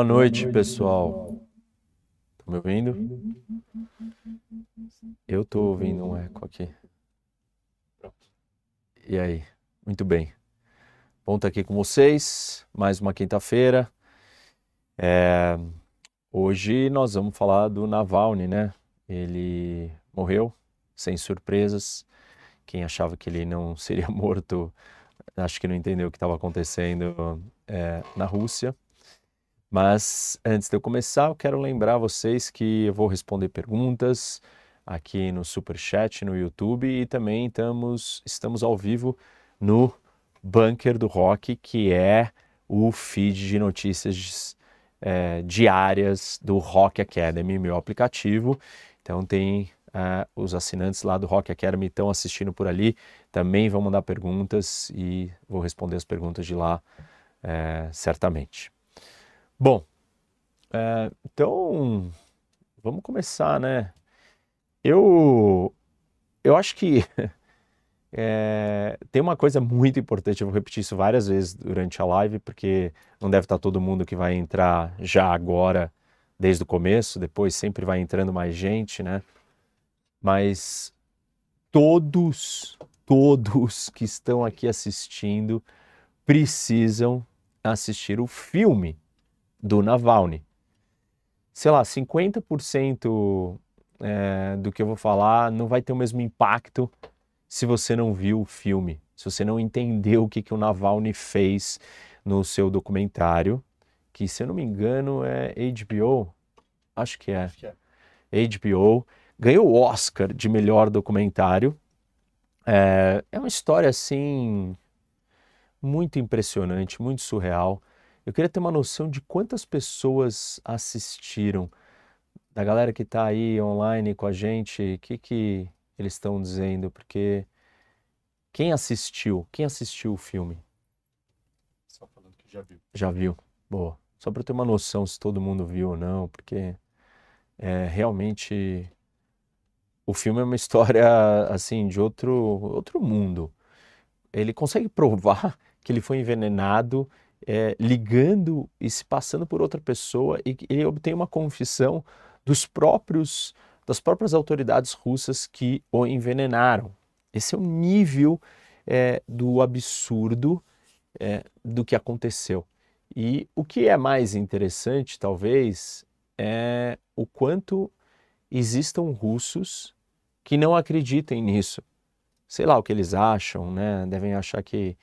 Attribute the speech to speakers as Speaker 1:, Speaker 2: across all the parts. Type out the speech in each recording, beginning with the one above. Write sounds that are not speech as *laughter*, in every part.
Speaker 1: Boa noite, pessoal. Estão tá me ouvindo?
Speaker 2: Eu estou ouvindo um
Speaker 1: eco aqui. E aí? Muito bem. Bom estar tá aqui com vocês. Mais uma quinta-feira. É... Hoje nós vamos falar do Navalny, né? Ele morreu, sem surpresas. Quem achava que ele não *laughs* seria morto, acho que não entendeu o que estava acontecendo é, na Rússia. Mas antes de eu começar, eu quero lembrar vocês que eu vou responder perguntas aqui no Super Chat, no YouTube e também estamos, estamos ao vivo no Bunker do Rock, que é o feed de notícias é, diárias do Rock Academy, meu aplicativo. Então tem Uh, os assinantes lá do Rock Academy estão assistindo por ali, também vão mandar perguntas e vou responder as perguntas de lá, eh, certamente. Bom, é, então vamos começar, né? Eu, eu acho que *laughs* é, tem uma coisa muito importante, eu vou repetir isso várias vezes durante a live, porque não deve estar todo mundo que vai entrar já agora, desde o começo, depois sempre vai entrando mais gente, né? Mas todos, todos que estão aqui assistindo precisam assistir o filme do Navalny. Sei lá, 50% é, do que eu vou falar não vai ter o mesmo impacto se você não viu o filme, se você não entendeu o que, que o Navalny fez no seu documentário, que se eu não me engano é HBO, acho que é. Acho que é. HBO ganhou o Oscar de melhor documentário. É, é uma história assim muito impressionante, muito surreal. Eu queria ter uma noção de quantas pessoas assistiram, da galera que está aí online com a gente, o que, que eles estão dizendo, porque quem assistiu, quem assistiu o filme? Só falando que já viu. Já viu, boa. Só para ter uma noção se todo mundo viu ou não, porque é, realmente o filme é uma *laughs* história assim de outro outro mundo. Ele consegue provar que ele foi envenenado é, ligando e se passando por outra pessoa e ele obtém uma confissão dos próprios das próprias autoridades russas que o envenenaram. Esse é o nível é, do absurdo é, do que aconteceu. E o que é mais interessante, talvez, é o quanto existam russos que não acreditem nisso. Sei lá o que eles acham, né? Devem achar que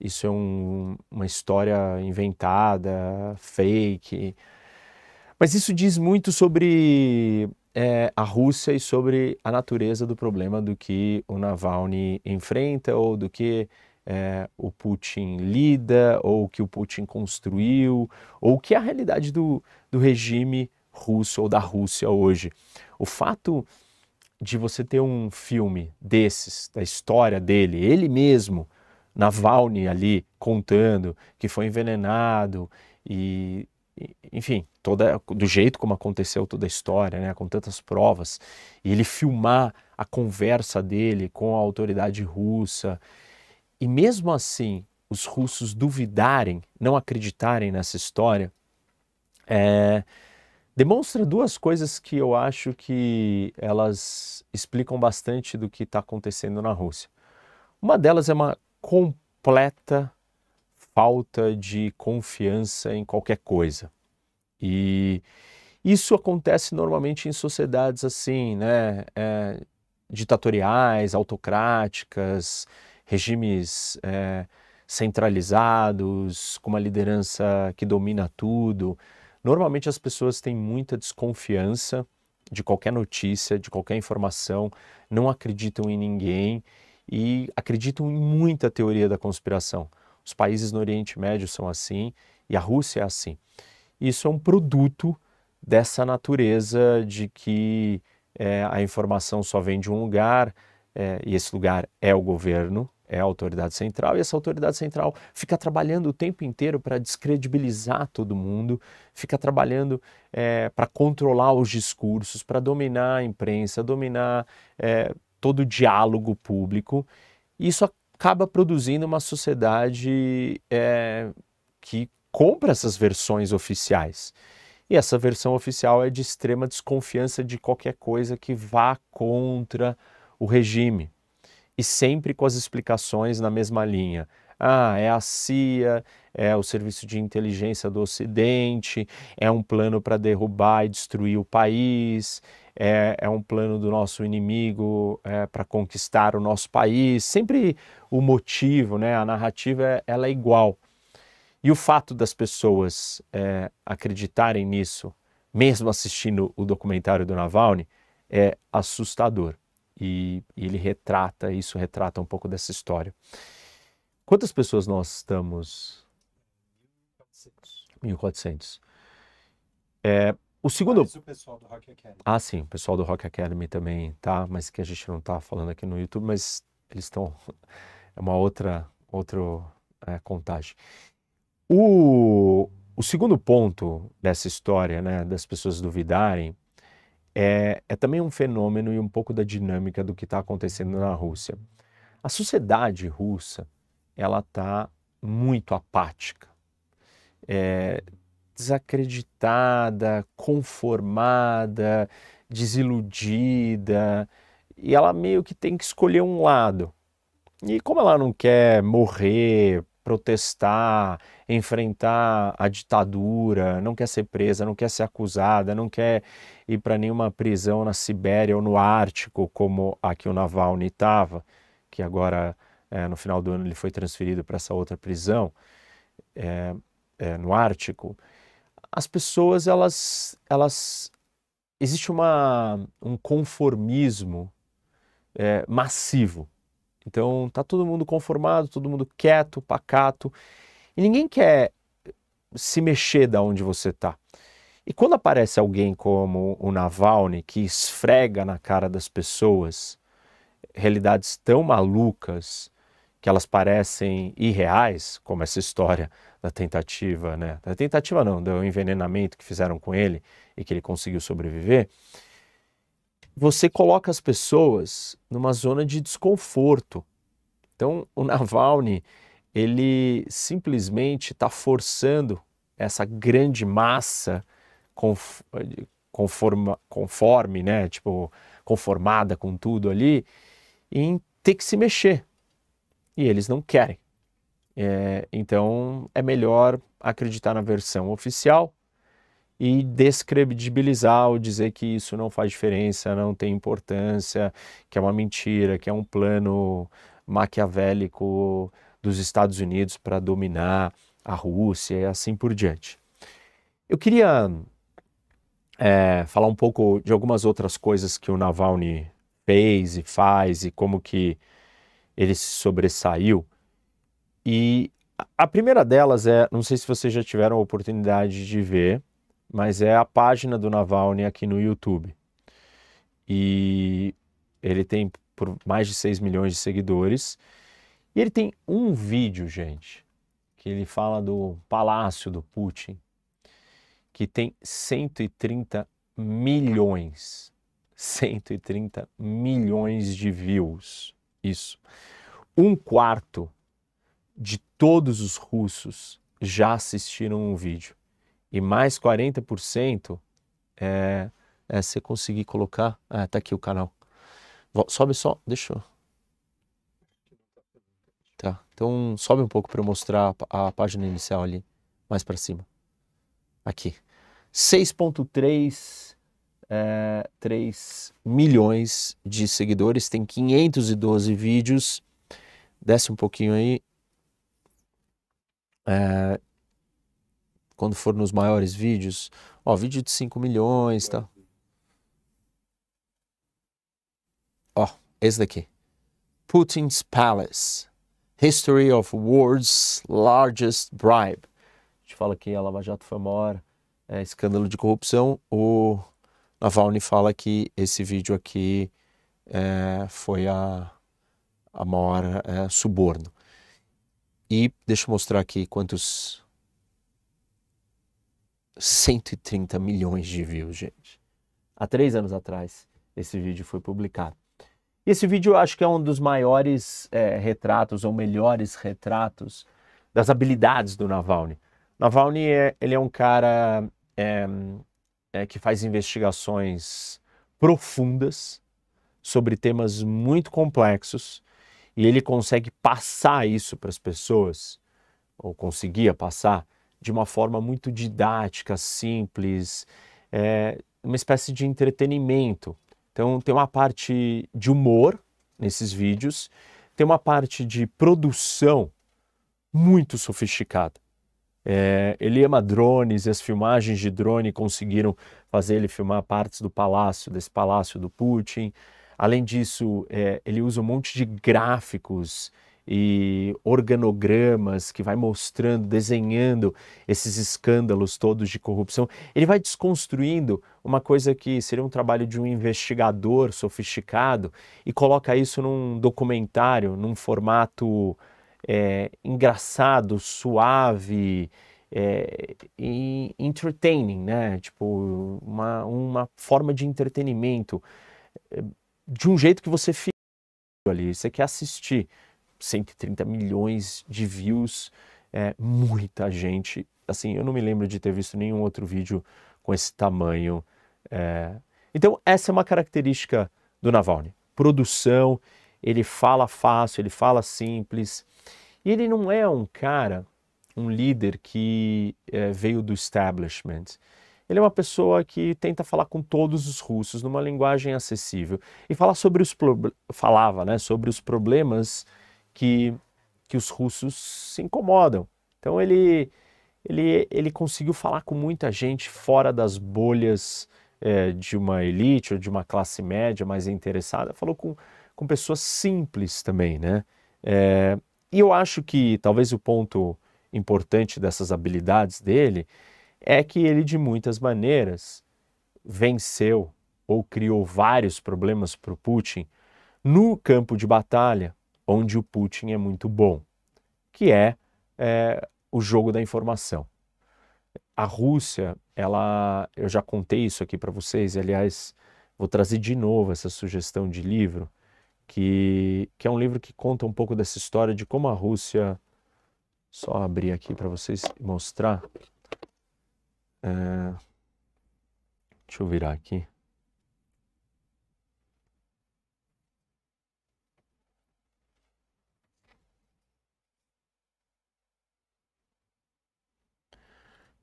Speaker 1: isso é um, uma história inventada, fake. Mas isso diz muito sobre é, a Rússia e sobre a natureza do problema do que o Navalny enfrenta ou do que é, o Putin lida ou que o Putin construiu ou que é a realidade do, do regime russo ou da Rússia hoje. O fato de você ter um filme desses, da história dele, ele mesmo, Navalny ali contando que foi envenenado e enfim, toda do jeito como aconteceu toda a história, né, com tantas provas, e ele filmar a conversa dele com a autoridade russa. E mesmo assim, os russos duvidarem, não acreditarem nessa história, é, demonstra duas coisas que eu acho que elas explicam bastante do que está acontecendo na Rússia. Uma delas é uma completa falta de confiança em qualquer coisa. E isso acontece normalmente em sociedades assim, né? É, ditatoriais, autocráticas, regimes é, centralizados, com uma liderança que domina tudo. Normalmente as pessoas têm muita desconfiança de qualquer notícia, de qualquer informação, não acreditam em ninguém e acreditam em muita teoria da conspiração. Os países no Oriente Médio são assim e a Rússia é assim. Isso é um produto dessa natureza de que é, a informação só vem de um lugar é, e esse lugar é o governo, é a autoridade central, e essa autoridade central fica trabalhando o tempo inteiro para descredibilizar todo mundo, fica trabalhando é, para controlar os discursos, para dominar a imprensa, dominar é, todo o diálogo público. Isso acaba produzindo uma sociedade é, que compra essas versões oficiais. E essa versão oficial é de extrema desconfiança de qualquer coisa que vá contra o regime. E sempre com as explicações na mesma linha. Ah, é a CIA, é o serviço de inteligência do Ocidente, é um plano para derrubar e destruir o país, é, é um plano do nosso inimigo é, para conquistar o nosso país. Sempre o motivo, né, a narrativa, é, ela é igual. E o fato das pessoas é, acreditarem nisso, mesmo assistindo o documentário do Navalny, é assustador. E, ele retrata, isso retrata um pouco dessa história. Quantas pessoas nós estamos? 1.400. É, o segundo. Mas o pessoal do Rock Academy. Ah, sim, o pessoal do Rock Academy também tá, mas que a gente não tá falando aqui no YouTube, mas eles estão. É uma outra, outra é, contagem. O, o segundo ponto dessa história, né, das pessoas duvidarem, é, é também um fenômeno e um pouco da dinâmica do que está acontecendo na Rússia. A sociedade russa, ela está muito apática. É, desacreditada, conformada, desiludida, e ela meio que tem que escolher um lado. E como ela não quer morrer, protestar, enfrentar a ditadura, não quer ser presa, não quer ser acusada, não quer ir para nenhuma prisão na Sibéria ou no Ártico, como a que o Navalny estava, que agora é, no final do ano ele foi transferido para essa outra prisão é, é, no Ártico as pessoas elas elas existe uma um conformismo é, massivo. Então tá todo mundo conformado, todo mundo quieto, pacato e ninguém quer se mexer da onde você tá. E quando aparece alguém como o Navalny que esfrega na cara das pessoas realidades tão malucas que elas parecem irreais, como essa história da tentativa, né? Da tentativa não, do envenenamento que fizeram com ele e que ele conseguiu sobreviver. Você coloca as pessoas numa zona de desconforto. Então, o Navalny, ele simplesmente está forçando essa grande massa conforma, conforme, né? Tipo, conformada com tudo ali, em ter que se mexer. E eles não querem. É, então é melhor acreditar na versão oficial e descredibilizar ou dizer que isso não faz diferença, não tem importância, que é uma mentira, que é um plano maquiavélico dos Estados Unidos para dominar a Rússia e assim por diante. Eu queria é, falar um pouco de algumas outras coisas que o Navalny fez e faz e como que ele se sobressaiu. E a primeira delas é, não sei se vocês já tiveram a oportunidade de ver, mas é a página do Navalny aqui no YouTube. E ele tem por mais de 6 milhões de seguidores. E ele tem um vídeo, gente, que ele fala do palácio do Putin, que tem 130 milhões. 130 milhões de views. Isso. Um quarto de todos os russos já assistiram um vídeo. E mais 40% é, é você conseguir colocar. Ah, tá aqui o canal. Sobe só, deixa eu. Tá, então sobe um pouco para eu mostrar a, a página inicial ali, mais para cima. Aqui. 6,3 é, 3 milhões de seguidores, tem 512 vídeos. Desce um pouquinho aí, é, quando for nos maiores vídeos, ó, vídeo de 5 milhões, tá? Ó, esse daqui. Putin's Palace. History of World's Largest Bribe. A gente fala que a Lava Jato foi maior é, escândalo de corrupção. O Navalny fala que esse vídeo aqui é, foi a, a maior é, suborno. E deixa eu mostrar aqui quantos 130 milhões de views, gente. Há três anos atrás, esse vídeo foi publicado. Esse vídeo eu acho que é um dos maiores é, retratos, ou melhores retratos, das habilidades do Navalny. Navalny é, ele é um cara é, é, que faz investigações profundas sobre temas muito complexos e ele consegue passar isso para as pessoas, ou conseguia passar, de uma forma muito didática, simples, é, uma espécie de entretenimento. Então, tem uma parte de humor nesses vídeos, tem uma parte de produção muito sofisticada. É, ele ama drones e as filmagens de drone conseguiram fazer ele filmar partes do palácio, desse palácio do Putin. Além disso, é, ele usa um monte de gráficos e organogramas que vai mostrando, desenhando esses escândalos todos de corrupção. Ele vai desconstruindo uma coisa que seria um trabalho de um investigador sofisticado e coloca isso num documentário, num formato é, engraçado, suave é, e entertaining, né? Tipo, uma, uma forma de entretenimento de um jeito que você fica ali, você quer assistir 130 milhões de views, é muita gente. Assim, eu não me lembro de ter visto nenhum outro vídeo com esse tamanho. É... Então, essa é uma característica do Navalny. Produção, ele fala fácil, ele fala simples. E ele não é um cara, um líder que é, veio do establishment. Ele é uma pessoa que tenta falar com todos os russos numa linguagem acessível e falar sobre os falava, né, sobre os problemas que que os russos se incomodam. Então ele ele ele conseguiu falar com muita gente fora das bolhas é, de uma elite ou de uma classe média mais interessada. Falou com com pessoas simples também, né? É, e eu acho que talvez o ponto importante dessas habilidades dele é que ele, de muitas maneiras, venceu ou criou vários problemas para o Putin no campo de batalha, onde o Putin é muito bom, que é, é o jogo da informação. A Rússia, ela, eu já contei isso aqui para vocês, e, aliás, vou trazer de novo essa sugestão de livro, que, que é um livro que conta um pouco dessa história de como a Rússia. Só abrir aqui para vocês mostrar é... Deixa eu virar aqui.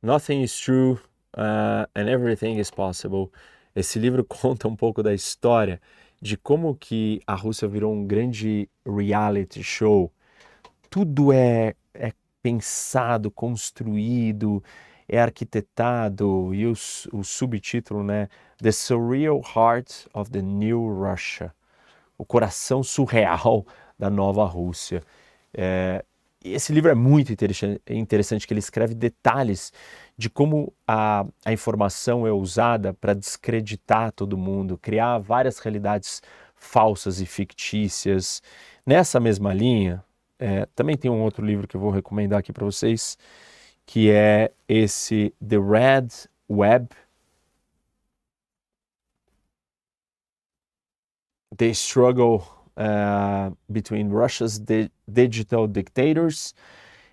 Speaker 1: Nothing is True uh, and Everything is Possible. Esse livro *laughs* conta um pouco da história de como que a Rússia virou um grande reality show. Tudo é, é pensado, construído, é arquitetado e o subtítulo, né? The Surreal Heart of the New Russia, o coração surreal *laughs* da nova Rússia. É, esse livro é muito interessante, interessante que ele escreve detalhes de como a, a informação é usada para descreditar todo mundo, criar várias realidades falsas e fictícias. Nessa mesma linha, é, também tem um outro livro que eu vou recomendar aqui para vocês, que é esse The Red Web. The Struggle uh, Between Russia's di Digital Dictators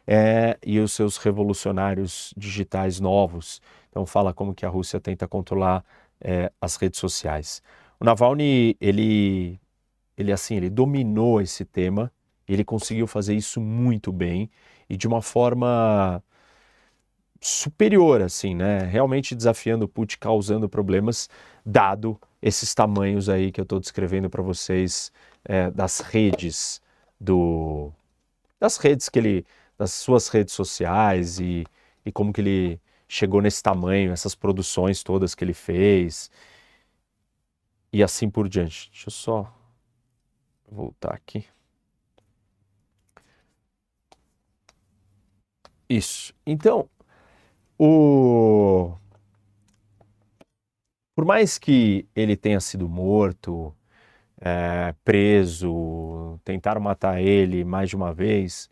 Speaker 1: é, e os seus revolucionários digitais novos. Então fala como que a Rússia tenta controlar é, as redes sociais. O Navalny, ele, ele assim, ele dominou esse tema, ele conseguiu fazer isso muito bem e de uma forma superior, assim, né? Realmente desafiando o put, causando problemas, dado esses tamanhos aí que eu estou descrevendo para vocês é, das redes do das redes que ele das suas redes sociais e, e como que ele chegou nesse tamanho, essas produções todas que ele fez e assim por diante. Deixa eu só voltar aqui. Isso. Então, o... Por mais que ele tenha sido morto, é, preso, tentaram matar ele mais de uma vez,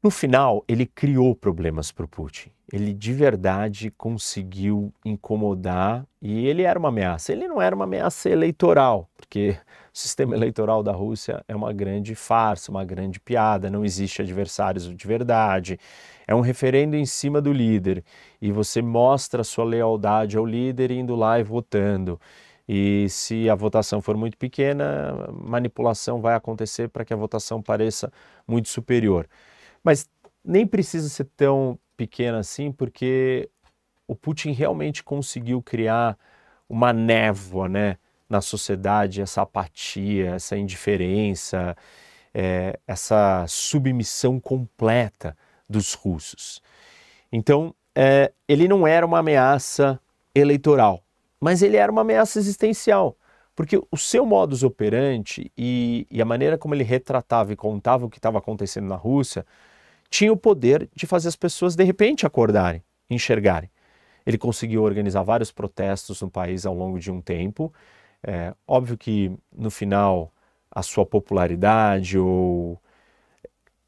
Speaker 1: no final ele criou problemas para o Putin. Ele de verdade conseguiu incomodar e ele era uma ameaça. Ele não era uma ameaça eleitoral, porque o sistema eleitoral da Rússia é uma grande farsa, uma grande piada, não existe adversários de verdade. É um referendo em cima do líder e você mostra sua lealdade ao líder indo lá e votando. E se a votação for muito pequena, manipulação vai acontecer para que a votação pareça muito superior. Mas nem precisa ser tão pequena assim, porque o Putin realmente conseguiu criar uma névoa, né? na sociedade essa apatia, essa indiferença, é, essa submissão completa dos russos. Então, é, ele não era uma ameaça eleitoral, mas ele era uma ameaça existencial, porque o seu modus operandi e, e a maneira como ele retratava e contava o que estava acontecendo na Rússia tinha o poder de fazer as pessoas de repente acordarem, enxergarem. Ele conseguiu organizar vários protestos no país ao longo de um tempo. É, óbvio que no final a sua popularidade ou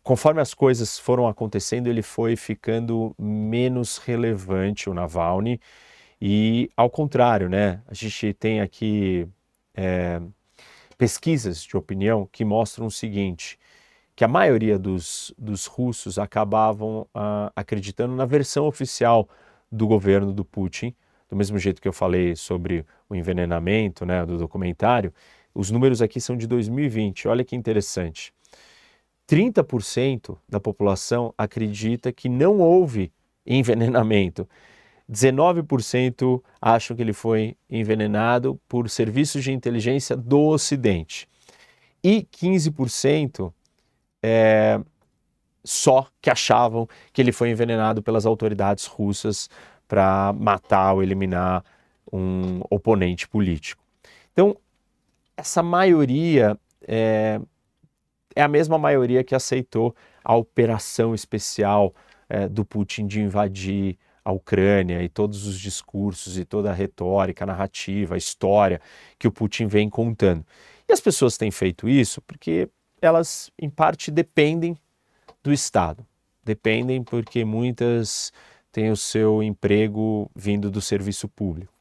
Speaker 1: conforme as coisas foram acontecendo, ele foi ficando menos relevante, o Navalny, e ao contrário, né? A gente tem aqui é, pesquisas de opinião que mostram o seguinte, que a maioria dos, dos russos acabavam ah, acreditando na versão oficial do governo do Putin, do mesmo jeito que eu falei sobre o envenenamento né, do documentário, os números aqui são de 2020, olha que interessante. 30% da população acredita que não houve envenenamento. 19% acham que ele foi envenenado por serviços de inteligência do Ocidente. E 15% é, só que achavam que ele foi envenenado pelas autoridades russas para matar ou eliminar um oponente político. Então, essa maioria é, é a mesma maioria que aceitou a operação especial é, do Putin de invadir a Ucrânia e todos os discursos e toda a retórica, a narrativa, a história que o Putin vem contando. E as pessoas têm feito isso porque elas, em parte, dependem do Estado. Dependem porque muitas têm o seu emprego vindo do serviço público.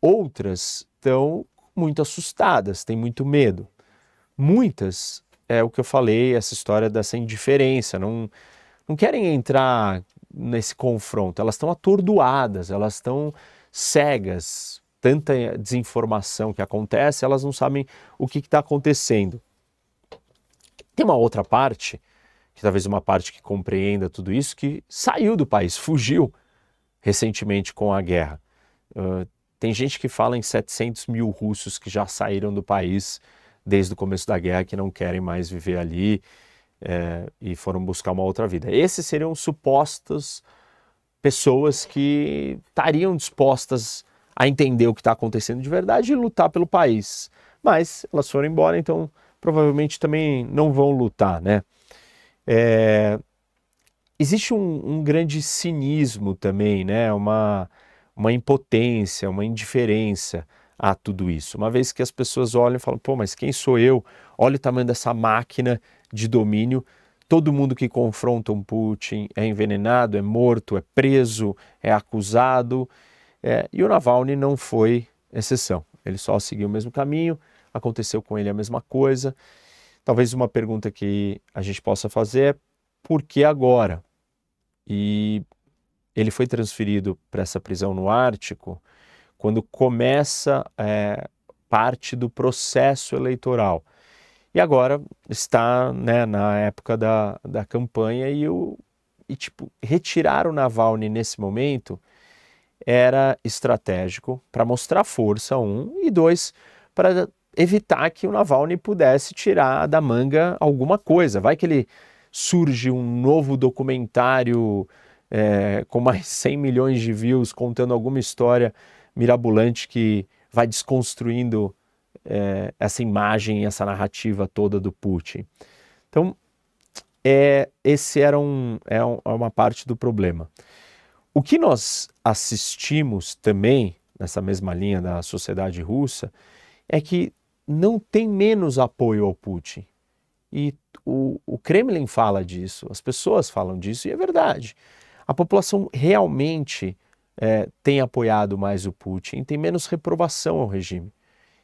Speaker 1: Outras estão muito assustadas, têm muito medo. Muitas é o que eu falei, essa história dessa indiferença. Não, não querem entrar nesse confronto, elas estão atordoadas, elas estão cegas. Tanta desinformação que acontece, elas não sabem o que está acontecendo. Tem uma outra parte, que talvez uma parte que compreenda tudo isso, que saiu do país, fugiu recentemente com a guerra. Uh, tem gente que fala em 700 mil russos que já saíram do país desde o começo da guerra que não querem mais viver ali é, e foram buscar uma outra vida. Esses seriam supostas pessoas que estariam dispostas a entender o que está acontecendo de verdade e lutar pelo país. Mas elas foram embora, então provavelmente também não vão lutar, né? É... Existe um, um, grande cinismo também, né? Uma, uma impotência, uma indiferença a tudo isso. Uma vez que as pessoas olham e falam, pô, mas quem sou eu? Olha o tamanho dessa máquina de domínio. Todo mundo que confronta um Putin é envenenado, é morto, é preso, é acusado. É, e o Navalny não foi exceção. Ele só seguiu o mesmo caminho, aconteceu com ele a mesma coisa. Talvez uma pergunta que a gente possa fazer é por que agora? E ele foi transferido para essa prisão no Ártico quando começa é, parte do processo eleitoral. E agora está né, na época da, da campanha e, o, e tipo, retirar o Navalny nesse momento era estratégico para mostrar força, um, e dois, para evitar que o Navalny pudesse tirar da manga alguma coisa. Vai que ele surge um novo documentário é, com mais 100 *laughs* milhões de views contando alguma história mirabolante que vai desconstruindo é, essa imagem, essa narrativa toda do Putin. Então, é, esse era um, é, um, é uma parte do problema. O que nós assistimos também, nessa mesma linha da sociedade russa, é que não tem menos apoio ao Putin. E o, o Kremlin fala disso, as pessoas falam disso, e é verdade. A população realmente é, tem apoiado mais o Putin, tem menos reprovação ao regime.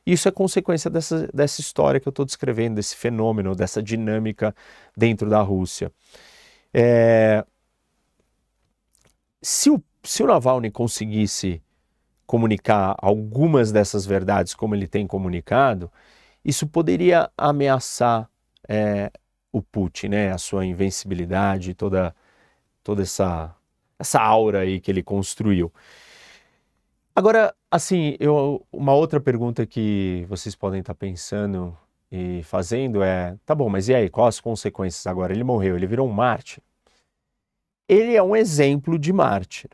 Speaker 1: Isso é consequência dessa, dessa história que eu estou descrevendo, desse fenômeno, dessa dinâmica dentro da Rússia. É... Se, o, se o Navalny conseguisse comunicar algumas dessas verdades como ele tem comunicado, isso poderia ameaçar é, o Putin, né? a sua invencibilidade, toda, toda essa essa aura aí que ele construiu. Agora, assim, eu, uma outra pergunta que vocês podem estar tá pensando e fazendo é: tá bom, mas e aí, quais as consequências agora? Ele morreu, ele virou um mártir. Ele é um exemplo de mártir.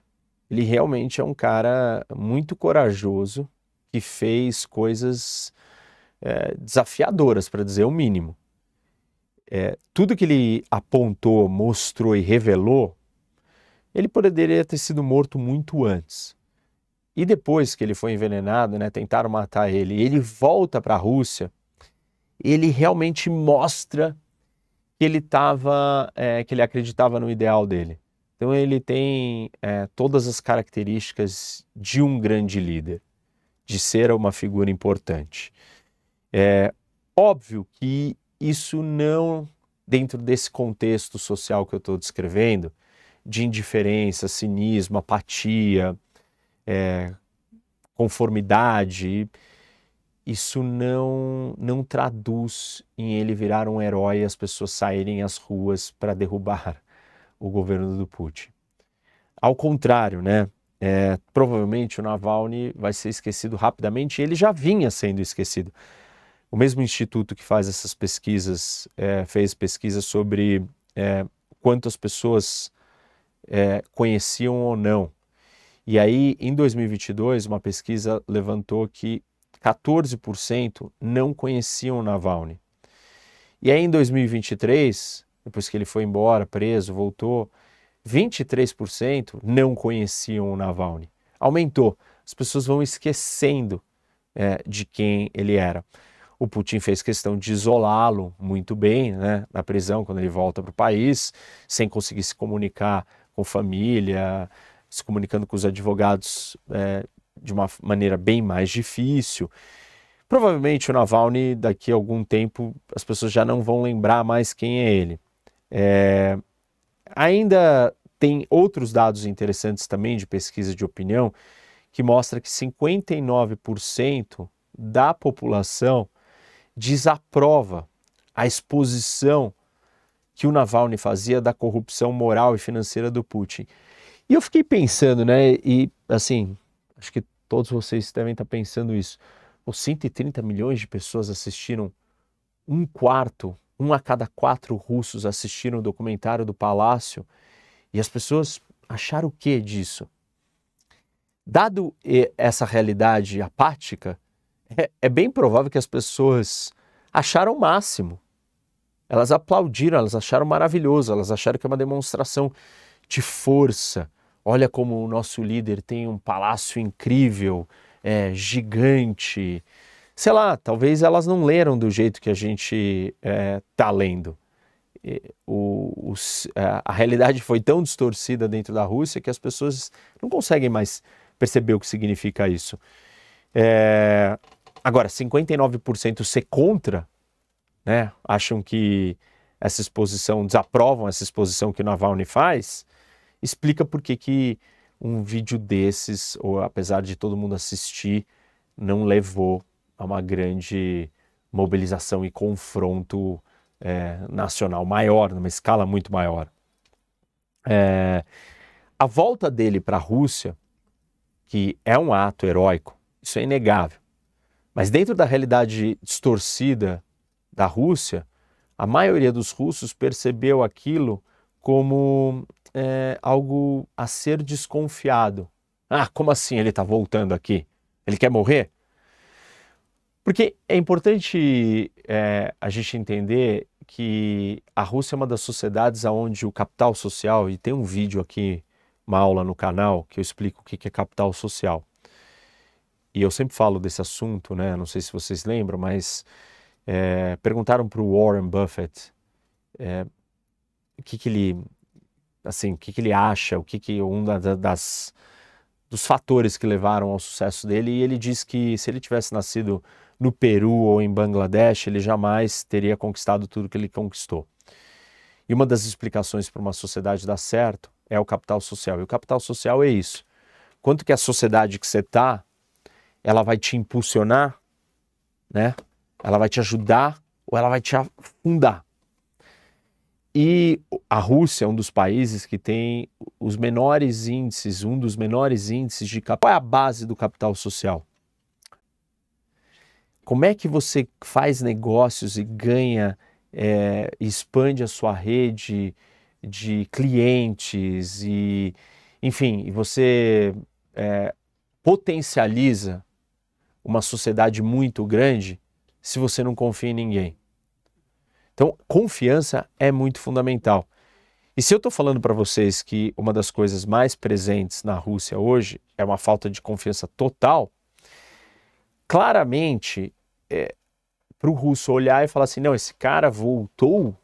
Speaker 1: Ele realmente é um cara muito corajoso que fez coisas é, desafiadoras, para dizer o mínimo. É, tudo que ele apontou, mostrou e revelou ele poderia ter sido morto muito antes. E depois que ele foi envenenado, né, tentaram matar ele, ele volta para a Rússia, ele realmente mostra que ele tava, é, que ele acreditava no ideal dele. Então ele tem é, todas as características de um grande líder, de ser uma figura importante. É óbvio que isso não, dentro desse contexto social que eu estou descrevendo, de indiferença, cinismo, apatia, é, conformidade, isso não, não traduz em ele virar um herói e as pessoas saírem às ruas para derrubar o governo do Putin. Ao contrário, né? É, provavelmente o Navalny vai ser esquecido rapidamente, ele já vinha sendo esquecido. O mesmo instituto que faz essas pesquisas é, fez pesquisas sobre é, quantas pessoas é, conheciam ou não. E aí, em 2022, uma pesquisa levantou que 14% não conheciam Navalny. E aí, em 2023, depois que ele foi embora, preso, voltou, 23% não conheciam o Navalny. Aumentou. As pessoas vão esquecendo é, de quem ele era. O Putin fez questão de isolá-lo muito bem né, na prisão, quando ele volta para o país, sem conseguir se comunicar com família, se comunicando com os advogados é, de uma maneira bem mais difícil. Provavelmente o Navalny, daqui a algum tempo, as pessoas já não vão lembrar mais quem é ele. É... Ainda tem outros dados interessantes também de pesquisa de opinião que mostra que 59% da população desaprova a exposição que o Navalny fazia da corrupção moral e financeira do Putin. E eu fiquei pensando, né? E assim, acho que todos vocês devem estar pensando isso. Os 130 milhões de pessoas assistiram um quarto, um a cada quatro russos assistiram o documentário do Palácio. E as pessoas acharam o que disso? Dado essa realidade apática, *laughs* é, é bem provável que as pessoas acharam o máximo elas aplaudiram, elas acharam maravilhoso, elas acharam que é uma demonstração de força. Olha como o nosso líder tem um palácio incrível, é, gigante. Sei lá, talvez elas não leram do jeito que a gente está é, tá lendo. O, o, é, a realidade foi tão distorcida dentro da Rússia que as pessoas não conseguem mais perceber o que significa isso. É, agora, 59% ser contra né, acham que essa exposição, desaprovam essa exposição que o Navalny faz, explica por que, que um vídeo desses, ou apesar de todo mundo assistir, não levou a uma grande mobilização e confronto é, nacional maior, numa escala muito maior. É, a volta dele para a Rússia, que é um ato heróico, isso é inegável, mas dentro da realidade distorcida da Rússia, a maioria dos russos percebeu aquilo como é, algo a ser desconfiado. Ah, como assim ele está voltando aqui? Ele quer morrer? Porque é importante é, a gente entender que a Rússia é uma das sociedades onde o capital social, e tem um vídeo aqui, uma aula no canal, que eu explico o que é capital social. E eu sempre falo desse assunto, né? Não sei se vocês lembram, mas é, perguntaram para o Warren Buffett é, o que, que ele assim, o que, que ele acha, o que, que um da, das dos fatores que levaram ao sucesso dele e ele diz que se ele tivesse nascido no Peru ou em Bangladesh, ele jamais teria conquistado tudo que ele conquistou. E uma das explicações para uma sociedade dar certo é o capital social. E o capital social é isso. Quanto que a sociedade que você está, ela vai te impulsionar, né? Ela vai te ajudar ou ela vai te afundar. E a Rússia é um dos países que tem os menores índices, um dos menores índices de capital. Qual é a base do capital social? Como é que você faz negócios e ganha, é, expande a sua rede de clientes e, enfim, você é, potencializa uma sociedade muito grande se você não confia em ninguém. Então, confiança é muito fundamental. E se eu estou falando para vocês que uma das coisas mais presentes na Rússia hoje é uma falta de confiança total, claramente é, para o russo olhar e falar assim: não, esse cara voltou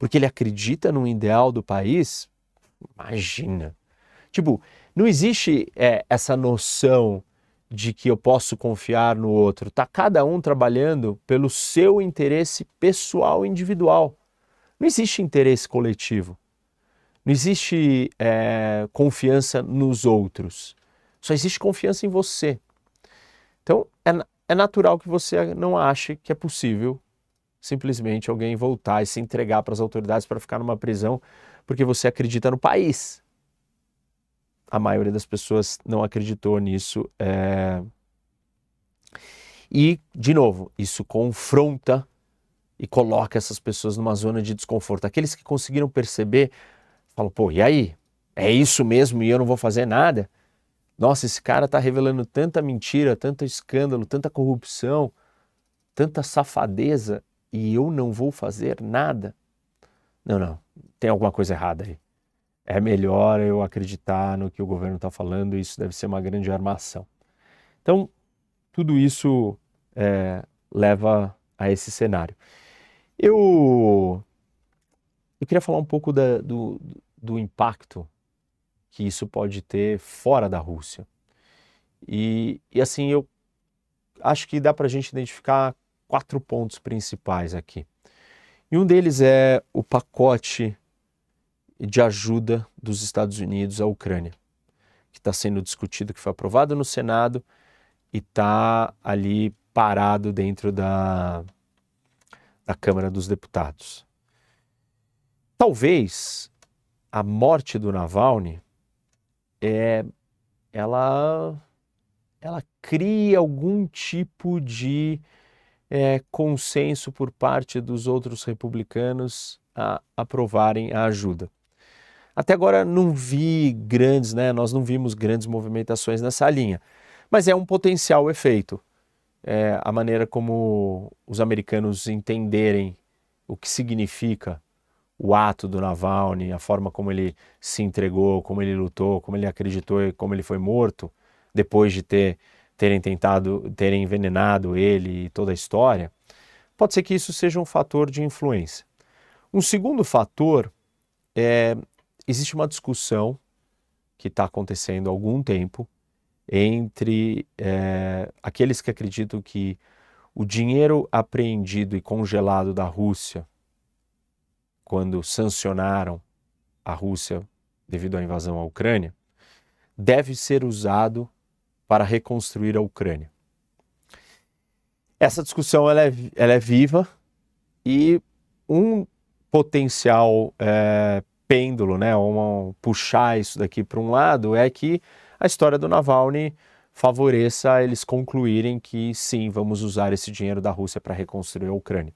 Speaker 1: porque ele acredita no ideal do país. Imagina. Tipo, não existe é, essa noção de que eu posso confiar no outro. Tá cada um trabalhando pelo seu interesse pessoal individual. Não existe interesse coletivo. Não existe é, confiança nos outros. Só existe confiança em você. Então é, é natural que você não ache que é possível simplesmente alguém voltar e se entregar para as autoridades para ficar numa prisão porque você acredita no país a maioria das pessoas não acreditou nisso. É... E, de novo, isso confronta e coloca essas pessoas numa zona de desconforto. Aqueles que conseguiram perceber, falam, pô, e aí? É isso mesmo e eu não vou fazer nada? Nossa, esse cara tá revelando tanta mentira, tanto escândalo, tanta corrupção, tanta safadeza e eu não vou fazer nada? Não, não, tem alguma coisa errada aí é melhor eu acreditar no que o governo está falando, isso deve ser uma grande armação. Então, tudo isso é, leva a esse cenário. Eu, eu queria falar um pouco da, do, do impacto que isso pode ter fora da Rússia. E, e assim, eu acho que dá para a gente identificar quatro pontos principais aqui. E um deles é o pacote e de ajuda dos Estados Unidos à Ucrânia, que está sendo discutido, que foi aprovado no Senado e está ali parado dentro da, da Câmara dos Deputados. Talvez a morte do Navalny é ela ela cria algum tipo de é, consenso por parte dos outros republicanos a aprovarem a ajuda. Até agora não vi grandes, né? Nós não vimos grandes movimentações nessa linha. Mas é um potencial efeito. É, a maneira como os americanos entenderem o que significa o ato do Navalny, a forma como ele se entregou, como ele lutou, como ele acreditou e como ele foi morto, depois de ter, terem tentado, terem envenenado ele e toda a história, pode ser que isso seja um fator de influência. Um segundo fator é existe uma discussão que está acontecendo há algum tempo entre é, aqueles que acreditam que o dinheiro apreendido e congelado da Rússia, quando sancionaram a Rússia devido à invasão à Ucrânia, deve ser usado para reconstruir a Ucrânia. Essa discussão ela é, ela é viva e um potencial é, pêndulo, né, uma, puxar isso daqui para um lado, é que a história do Navalny favoreça eles concluírem que sim, vamos usar esse dinheiro da Rússia para reconstruir a Ucrânia.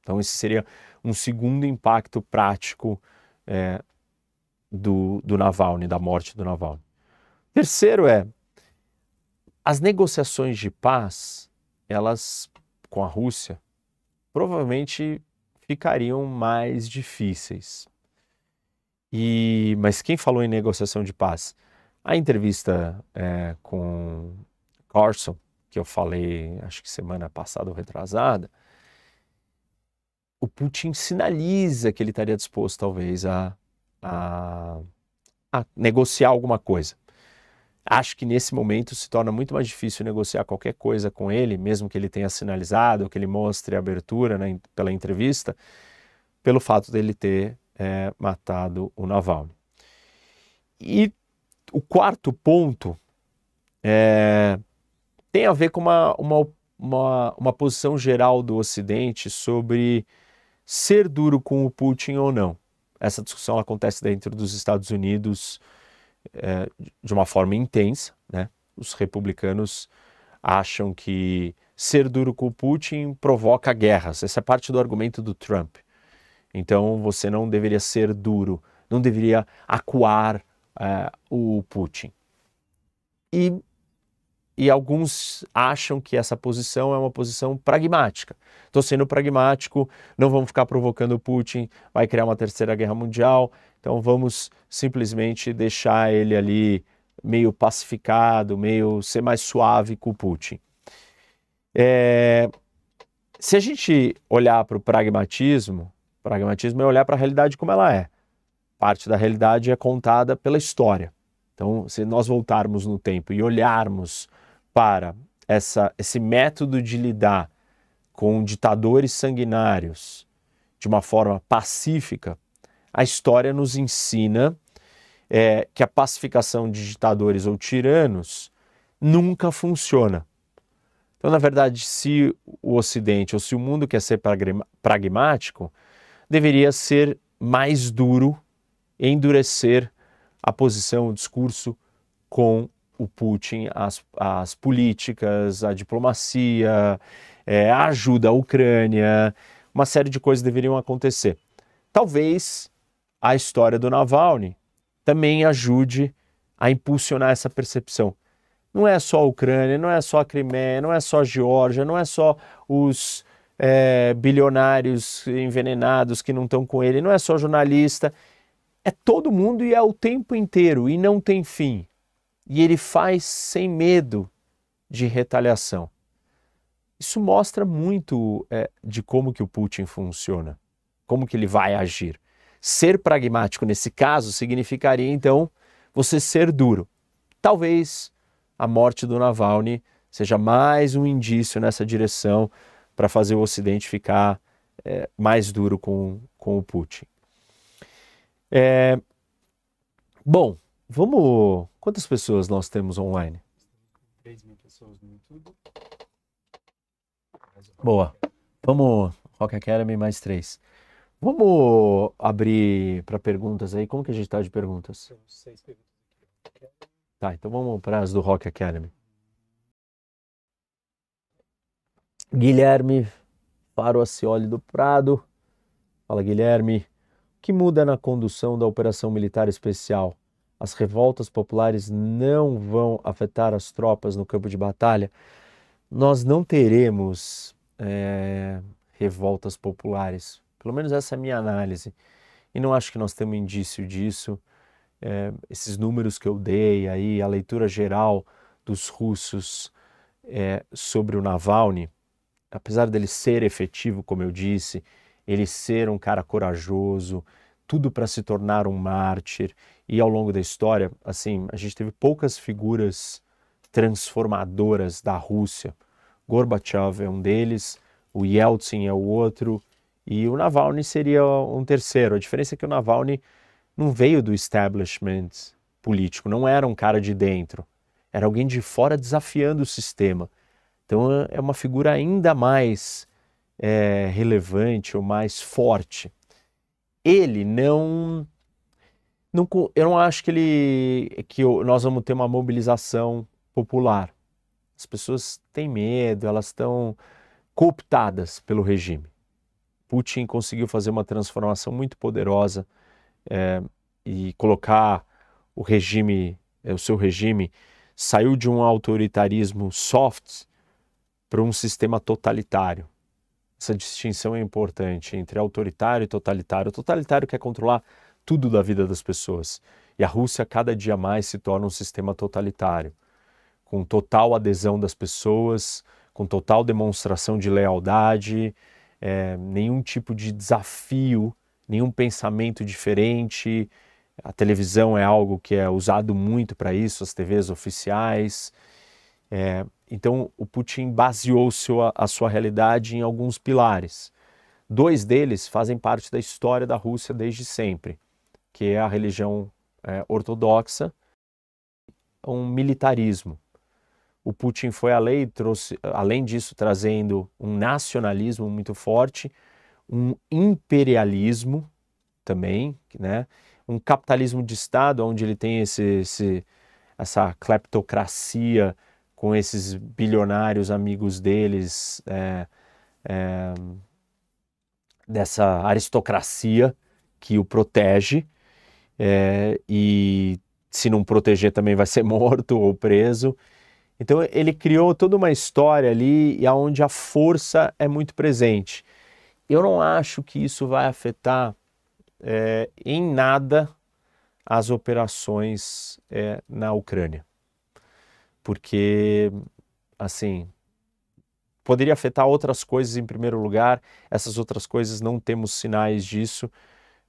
Speaker 1: Então, esse seria um segundo impacto prático é, do, do Navalny, da morte do Navalny. Terceiro é, as negociações de paz, elas com a Rússia, provavelmente ficariam mais difíceis. E, mas quem falou em negociação de paz? A entrevista é, com Carson, que eu falei, acho que semana passada ou retrasada, o Putin sinaliza que ele estaria disposto, talvez, a, a, a negociar alguma coisa. Acho que nesse momento se torna muito mais difícil negociar qualquer coisa com ele, mesmo que ele tenha sinalizado, que ele mostre a abertura né, pela entrevista, pelo fato dele ter é, matado o Navalny. E o quarto ponto é, tem a ver com uma, uma, uma, uma posição geral do Ocidente sobre ser duro com o Putin ou não. Essa discussão acontece dentro dos Estados Unidos é, de uma forma intensa. Né? Os republicanos acham que ser duro com o Putin provoca guerras. Essa é parte do argumento do Trump. Então você não deveria ser duro, não deveria acuar é, o Putin. E, e alguns acham que essa posição é uma posição pragmática. Estou sendo pragmático, não vamos ficar provocando o Putin, vai criar uma terceira guerra mundial, então vamos simplesmente deixar ele ali meio pacificado, meio ser mais suave com o Putin. É, se a gente olhar para o pragmatismo, Pragmatismo é olhar para a realidade como ela é. Parte da realidade é contada pela história. Então, se nós voltarmos no tempo e olharmos para essa, esse método de lidar com ditadores sanguinários de uma forma pacífica, a história nos ensina é, que a pacificação de ditadores ou tiranos nunca funciona. Então, na verdade, se o Ocidente ou se o mundo quer ser pragmático, deveria ser mais duro, endurecer a posição, o discurso com o Putin, as, as políticas, a diplomacia, é, a ajuda à Ucrânia, uma série de coisas deveriam acontecer. Talvez a história do Navalny também ajude a impulsionar essa percepção. Não é só a Ucrânia, não é só a Crimeia, não é só a Geórgia, não é só os é, bilionários envenenados que não estão com ele, não é só jornalista, é todo mundo e é o tempo inteiro e não tem fim. E ele faz sem medo de retaliação. Isso mostra muito é, de como que o Putin funciona, como que ele vai agir. Ser pragmático nesse caso significaria então você ser duro. Talvez a morte do Navalny seja mais um indício nessa direção para fazer o Ocidente ficar é, mais duro com, com o Putin. É, bom, vamos. Quantas pessoas nós temos online? 3 mil pessoas no YouTube. Boa. Vamos, Rock Academy mais três. Vamos abrir para perguntas aí. Como que a gente está de perguntas? Tá, então vamos para as do Rock Academy. Guilherme Faro Acioli do Prado. Fala, Guilherme. O que muda na condução da Operação Militar Especial? As revoltas populares não vão afetar as tropas no campo de batalha? Nós não teremos é, revoltas populares. Pelo menos essa é a minha análise. E não acho que nós temos indício disso. É, esses números que eu dei aí, a leitura geral dos russos é, sobre o Navalny, apesar dele ser efetivo, como eu disse, ele ser um cara corajoso, tudo para se tornar um mártir. E ao longo da história, assim, a gente teve poucas figuras transformadoras da Rússia. Gorbachev é um deles, o Yeltsin é o outro e o Navalny seria um terceiro. A diferença é que o Navalny não veio do establishment político, não era um cara de dentro, era alguém de fora desafiando o sistema. Então é, é uma figura ainda mais é, relevante ou mais forte. Ele não, não, eu não acho que ele, que nós vamos ter uma mobilização popular. As pessoas têm medo, elas estão cooptadas pelo regime. Putin conseguiu fazer uma transformação muito poderosa é, e colocar o regime, é, o seu regime, saiu de um autoritarismo soft para um sistema totalitário. Essa distinção é importante entre autoritário e totalitário. O totalitário quer controlar tudo da vida das pessoas. E a Rússia cada dia mais se torna um sistema totalitário, com total adesão das pessoas, com total demonstração de lealdade, é, nenhum tipo de desafio, nenhum pensamento diferente. A televisão é algo que é usado muito para isso, as TVs oficiais. É, então, o Putin baseou seu, a sua realidade em alguns pilares. Dois deles fazem parte da história da Rússia desde sempre, que é a religião é, ortodoxa, um militarismo. O Putin foi além, trouxe, além disso, trazendo um nacionalismo muito forte, um imperialismo também, né? um capitalismo de Estado, onde ele tem esse, esse essa cleptocracia com esses bilionários amigos deles, é, é, dessa aristocracia que o protege, é, e se não proteger também vai ser *laughs* morto ou preso. Então ele criou toda uma história ali e onde a força é muito presente. Eu não acho que isso vai afetar é, em nada as operações é, na Ucrânia porque, assim, poderia afetar outras coisas em primeiro lugar, essas outras coisas não temos sinais disso,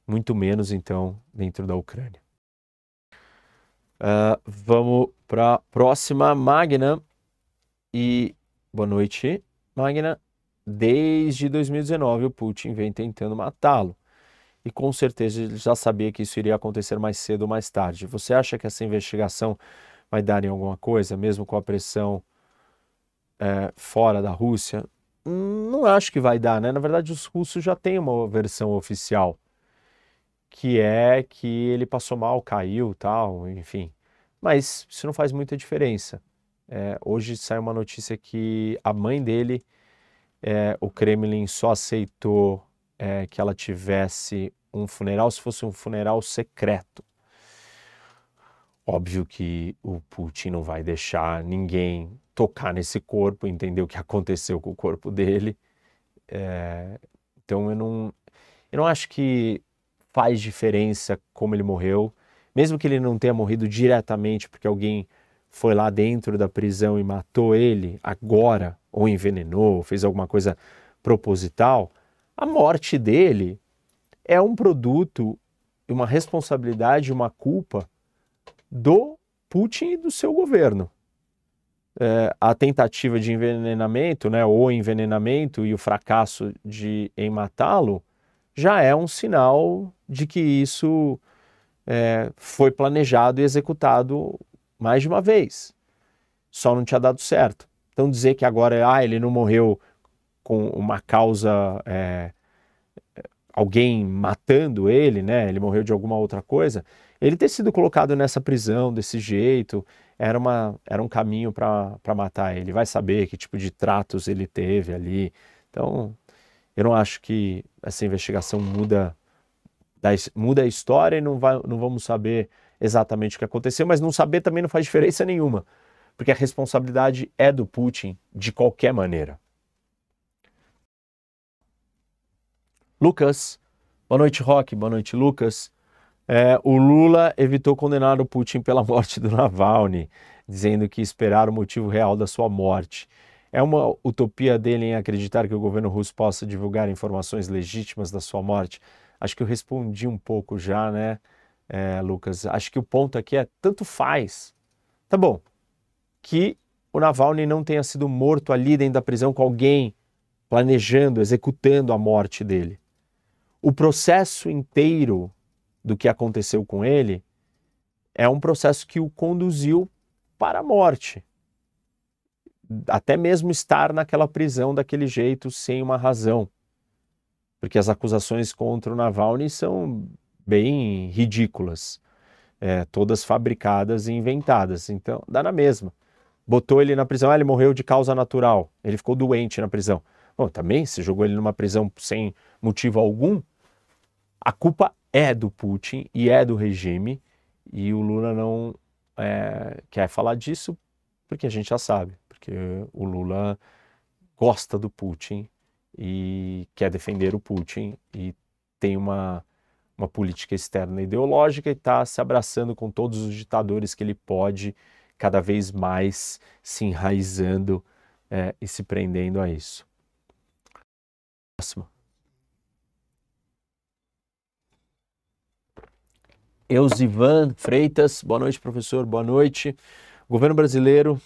Speaker 1: muito menos, então, dentro da Ucrânia. Uh, vamos para a próxima, Magna. E boa noite, Magna. Desde 2019, o Putin vem tentando matá-lo. E com certeza ele já sabia que isso iria acontecer mais cedo ou mais tarde. Você acha que essa investigação vai dar em alguma coisa, mesmo com a pressão é, fora da Rússia? Não acho que vai dar, né? Na verdade, os russos já têm uma versão oficial, que é que ele passou mal, caiu, tal, enfim. Mas isso não faz muita diferença. É, hoje sai uma notícia que a mãe dele, é, o Kremlin só aceitou é, que ela tivesse um funeral se fosse um funeral secreto. Óbvio que o Putin não vai deixar ninguém tocar nesse corpo, entender o que aconteceu com o corpo dele. É, então eu não, eu não acho que faz diferença como ele morreu, mesmo que ele não tenha morrido diretamente porque alguém foi lá dentro da prisão e matou ele agora, ou envenenou, ou fez alguma coisa proposital. A morte dele é um produto, uma responsabilidade, uma culpa do Putin e do seu governo. É, a tentativa de envenenamento, né, ou envenenamento e o fracasso de em matá-lo, já é um sinal de que isso é, foi planejado e executado mais de uma vez. Só não tinha dado certo. Então dizer que agora ah, ele não morreu com uma causa, é, alguém matando ele, né? Ele morreu de alguma outra coisa ele ter sido colocado nessa prisão desse jeito era, uma, era um caminho para matar ele. Vai saber que tipo de tratos ele teve ali. Então, eu não acho que essa investigação muda, muda a história e não, vai, não vamos saber exatamente o que aconteceu, mas não saber também não faz diferença nenhuma, porque a responsabilidade é do Putin de qualquer maneira. Lucas, boa noite, Rock, boa noite, Lucas. É, o Lula evitou condenar o Putin pela *laughs* morte do Navalny, dizendo que esperar o motivo real da sua morte. É uma utopia dele em acreditar que o governo russo possa divulgar informações legítimas da sua morte? Acho que eu respondi um pouco já, né, é, Lucas? Acho que o ponto aqui é: tanto faz. Tá bom, que o Navalny não tenha sido morto ali dentro da prisão com alguém planejando, executando a morte dele. O processo inteiro do que aconteceu com ele é um processo que o conduziu para a morte. Até mesmo estar naquela prisão daquele jeito sem uma razão. Porque as acusações contra o Navalny são bem ridículas, é, todas fabricadas e inventadas. Então, dá na mesma. Botou ele na prisão, ah, ele morreu de causa natural, ele ficou doente na prisão. Bom, também, se jogou ele numa prisão sem motivo algum, a culpa é do Putin e é do regime, e o Lula não é, quer falar disso porque a gente já sabe, porque o Lula gosta do Putin e quer defender o Putin e tem uma, uma política externa ideológica e está se abraçando com todos os ditadores que ele pode, cada vez mais se enraizando é, e se prendendo a isso. Próximo. Eusivan Freitas, boa noite, professor, boa noite. O governo brasileiro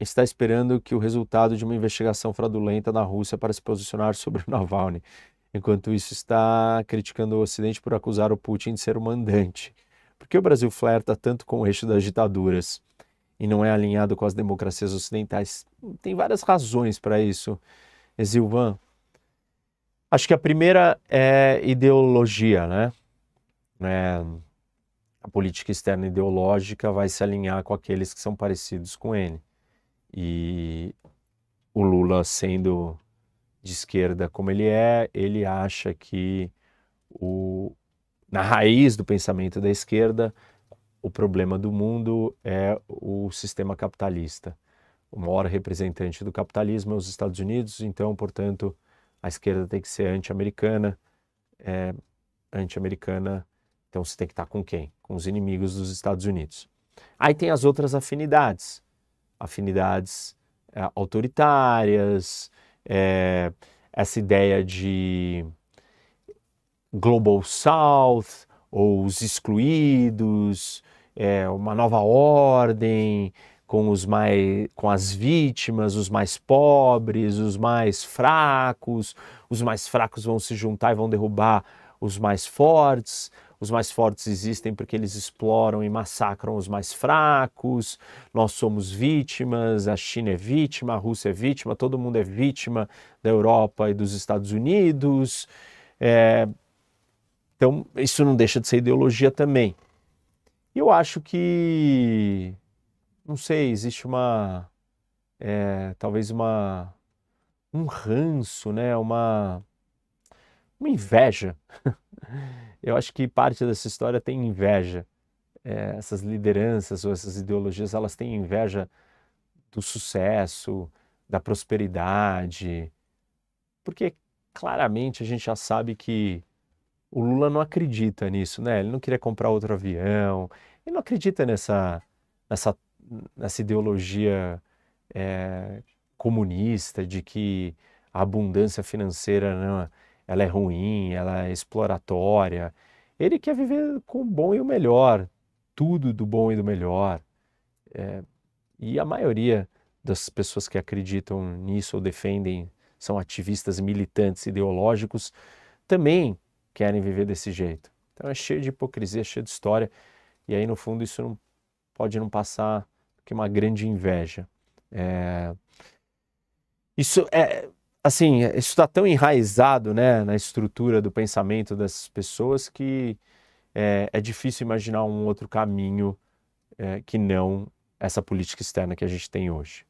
Speaker 1: está esperando que o resultado de uma investigação fraudulenta na Rússia para se posicionar sobre o Navalny. Enquanto isso, está criticando o Ocidente por acusar o Putin de ser o mandante. Por que o Brasil flerta tanto com o eixo das ditaduras e não é alinhado com as democracias ocidentais? Tem várias razões para isso, Exilvan. Acho que a primeira é ideologia, né? É, a política externa ideológica vai se alinhar com aqueles que são parecidos com ele. E o Lula, sendo de esquerda como ele é, ele acha que o, na raiz do pensamento da esquerda, o problema do mundo é o sistema capitalista. O maior representante do capitalismo é os Estados Unidos, então, portanto, a esquerda tem que ser anti-americana, é, anti-americana então você tem que estar com quem? Com os inimigos dos Estados Unidos. Aí tem as outras afinidades, afinidades é, autoritárias, é, essa ideia de Global South ou os excluídos, é, uma nova ordem com os mais com as vítimas, os mais pobres, os mais fracos, os mais fracos vão se juntar e vão derrubar os mais fortes. Os mais fortes existem porque eles exploram e massacram os mais fracos. Nós somos vítimas, a China é vítima, a Rússia é vítima, todo mundo é vítima da Europa e dos Estados Unidos. É... Então, isso não deixa de ser ideologia também. E eu acho que. Não sei, existe uma. É, talvez uma. Um ranço, né? Uma uma inveja. *laughs* Eu acho que parte dessa história tem inveja. É, essas lideranças ou essas ideologias, elas têm inveja do sucesso, da prosperidade, porque claramente a gente já sabe que o Lula não acredita nisso, né? Ele não queria comprar outro avião, ele não acredita nessa, nessa, nessa ideologia é, comunista de que a abundância financeira não ela é ruim, ela é exploratória. Ele quer viver com o bom e o melhor, tudo do bom e do melhor. É, e a maioria das pessoas que acreditam nisso ou defendem são ativistas militantes ideológicos, também querem viver desse jeito. Então é cheio de hipocrisia, cheio de história. E aí, no fundo, isso não pode não passar que é uma grande inveja. É... Isso é, assim, isso está tão enraizado né, na estrutura do pensamento dessas pessoas que é, é difícil imaginar um outro caminho é, que não essa política externa que a gente tem hoje.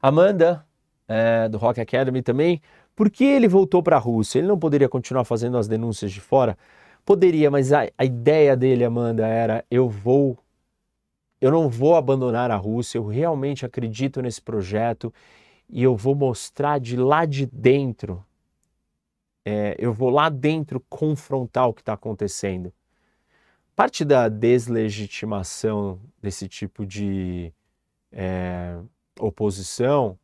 Speaker 1: Amanda, é, do Rock Academy também, por que ele voltou para a Rússia? Ele não poderia continuar fazendo as denúncias de fora? Poderia, mas a, a ideia dele, Amanda, era eu vou eu não vou abandonar a Rússia, eu realmente acredito nesse projeto e eu vou mostrar de lá de dentro. É, eu vou lá dentro confrontar o que está acontecendo. Parte da deslegitimação desse tipo de é, oposição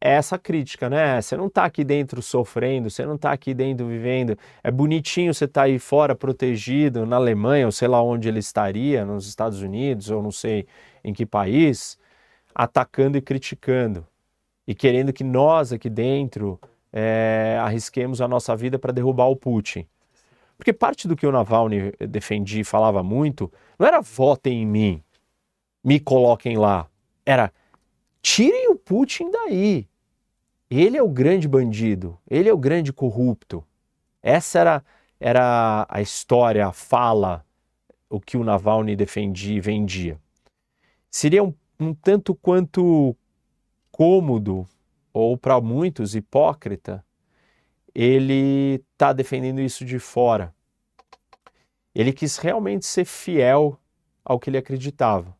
Speaker 1: é essa crítica, né? Você não está aqui dentro sofrendo, você não está aqui dentro vivendo. É bonitinho você estar tá aí fora protegido, na Alemanha, ou sei lá onde ele estaria, nos Estados Unidos, ou não sei em que país, atacando e criticando. E querendo que nós aqui dentro é, arrisquemos a nossa vida para derrubar o Putin. Porque parte do que o Navalny defendia e falava muito não era votem em mim, me coloquem lá. Era Tirem o Putin daí. Ele é o grande bandido, ele é o grande corrupto. Essa era, era a história, a fala, o que o Navalny defendia e vendia. Seria um, um tanto quanto cômodo, ou para muitos hipócrita, ele está defendendo isso de fora. Ele quis realmente ser fiel ao que ele acreditava.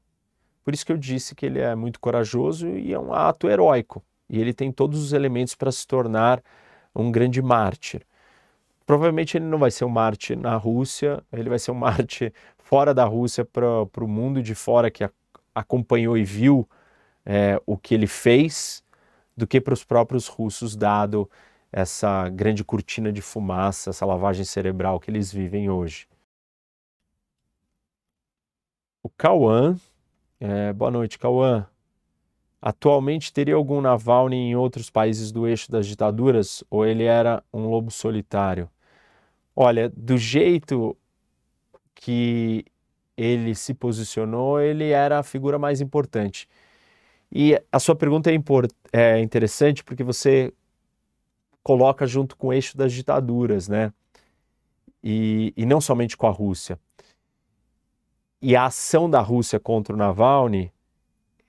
Speaker 1: Por isso que eu disse que ele é muito corajoso e é um ato heróico. E ele tem todos os elementos para se tornar um grande mártir. Provavelmente ele não vai ser um mártir na Rússia, ele vai ser um *laughs* mártir fora da Rússia para o mundo de fora que a, acompanhou e viu é, o que ele fez, do que para os próprios russos, dado essa grande cortina de fumaça, essa lavagem cerebral que eles vivem hoje. O Kauan é, boa noite, Cauã. Atualmente teria algum Navalny em outros países do eixo das ditaduras ou ele era um lobo solitário? Olha, do jeito que ele se posicionou, ele era a figura mais importante. E a sua pergunta é, é interessante porque você coloca junto com o eixo das ditaduras, né? E, e não somente com a Rússia e a ação da Rússia contra o Navalny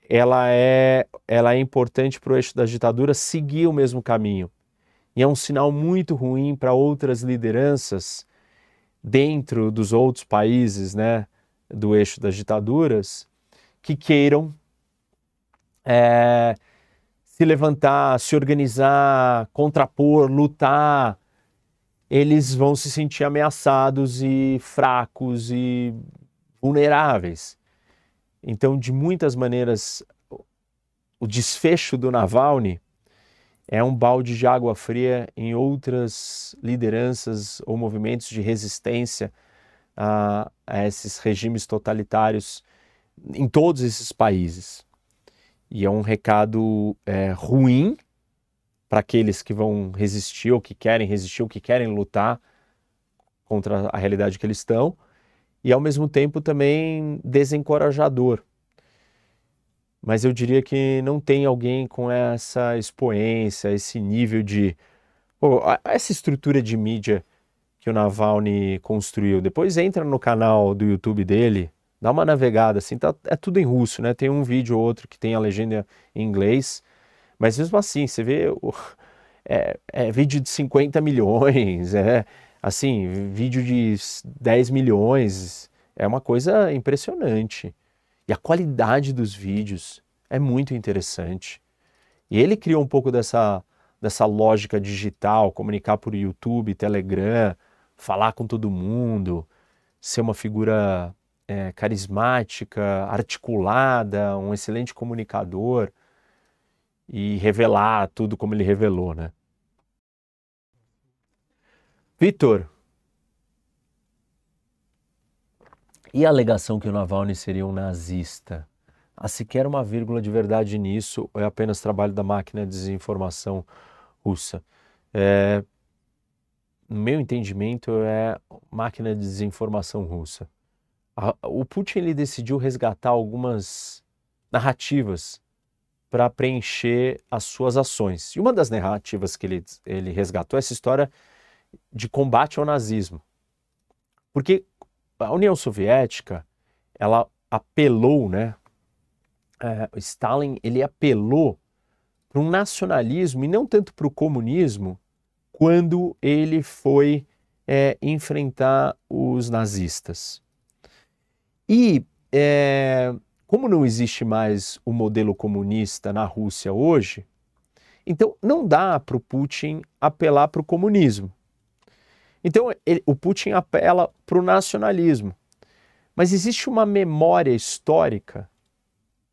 Speaker 1: ela é, ela é importante para o eixo da ditadura seguir o mesmo caminho. E é um sinal muito ruim para outras lideranças dentro dos outros países né, do eixo das ditaduras que queiram é, se levantar, se organizar, contrapor, lutar. Eles vão se sentir ameaçados e fracos e vulneráveis. Então, de muitas maneiras, o desfecho do Navalny é um balde de água fria em outras lideranças ou movimentos de resistência a, a esses regimes totalitários em todos esses países. E é um recado é, ruim para aqueles que vão resistir ou que querem resistir ou que querem lutar contra a realidade que eles estão, e ao mesmo tempo também desencorajador. Mas eu diria que não tem alguém com essa expoência, esse nível de. Oh, essa estrutura de mídia que o Navalny construiu. Depois entra no canal do YouTube dele, dá uma navegada, assim, tá, é tudo em russo, né? Tem um vídeo ou outro que tem a legenda em inglês, mas mesmo assim, você vê. *laughs* É, é vídeo de 50 milhões, *laughs* é, Assim, vídeo de 10 milhões é uma coisa impressionante. E a qualidade dos vídeos é muito interessante. E ele criou um pouco dessa, dessa lógica digital, comunicar por YouTube, Telegram, falar com todo mundo, ser uma figura é, carismática, articulada, um excelente comunicador e revelar tudo como ele revelou, né? Vitor. E a alegação que o Navalny seria um nazista? Há ah, sequer uma vírgula de verdade nisso, ou é apenas trabalho da máquina de desinformação russa? É, no meu entendimento, é máquina de desinformação russa. A, o Putin ele decidiu resgatar algumas narrativas para preencher as suas ações. E uma das narrativas que ele, ele resgatou é essa história de combate ao nazismo. Porque a União Soviética, ela apelou, né? É, Stalin, ele apelou para um nacionalismo e não tanto para o comunismo quando ele foi é, enfrentar os nazistas. E é, como não existe mais o modelo comunista na Rússia hoje, então não dá para o Putin apelar para o comunismo. Então, ele, o Putin apela para o nacionalismo. Mas existe uma memória histórica,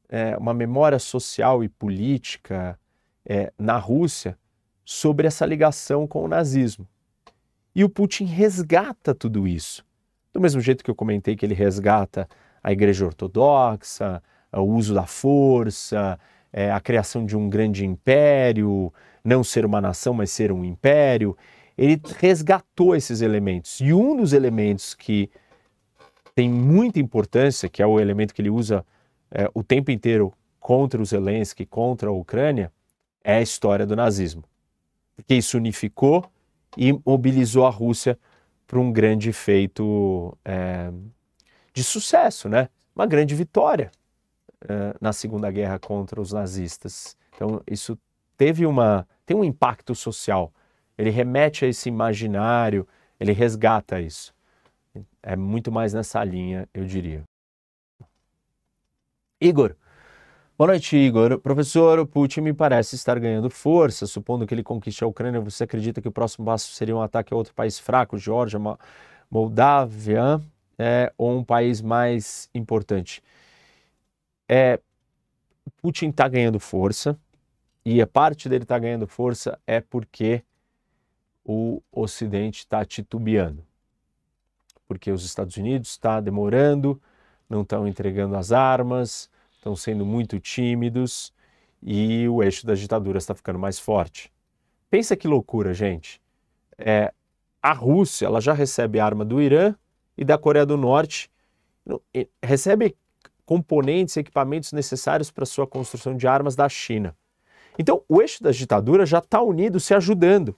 Speaker 1: é, uma memória social e política é, na Rússia sobre essa ligação com o nazismo. E o Putin resgata tudo isso. Do mesmo jeito que eu comentei que ele resgata a Igreja Ortodoxa, o uso da força, é, a criação de um grande império, não ser uma nação, mas ser um império ele resgatou esses elementos. E um dos elementos que tem muita importância, que é o elemento que ele usa é, o tempo inteiro contra o Zelensky, contra a Ucrânia, é a história do nazismo. Porque isso unificou e mobilizou a Rússia para um grande feito é, de sucesso, né? uma grande vitória é, na Segunda Guerra contra os nazistas. Então, isso teve uma, tem um impacto social ele remete a esse imaginário, ele resgata isso. É muito mais nessa linha, eu diria. Igor. Boa noite, Igor. Professor, o Putin me parece estar ganhando força. Supondo que ele conquiste a Ucrânia, você acredita que o próximo passo seria um ataque a outro país fraco, Geórgia, Moldávia, é, ou um país mais importante? É, Putin está ganhando força, e a parte dele está ganhando força é porque o Ocidente está titubeando. Porque os Estados Unidos está demorando, não estão entregando as armas, estão sendo muito tímidos e o eixo da ditadura está ficando mais forte. Pensa que loucura, gente. É, a Rússia ela já recebe arma do Irã e da Coreia do Norte, recebe componentes e equipamentos necessários para sua construção de armas da China. Então, o eixo da ditadura já está unido, se ajudando.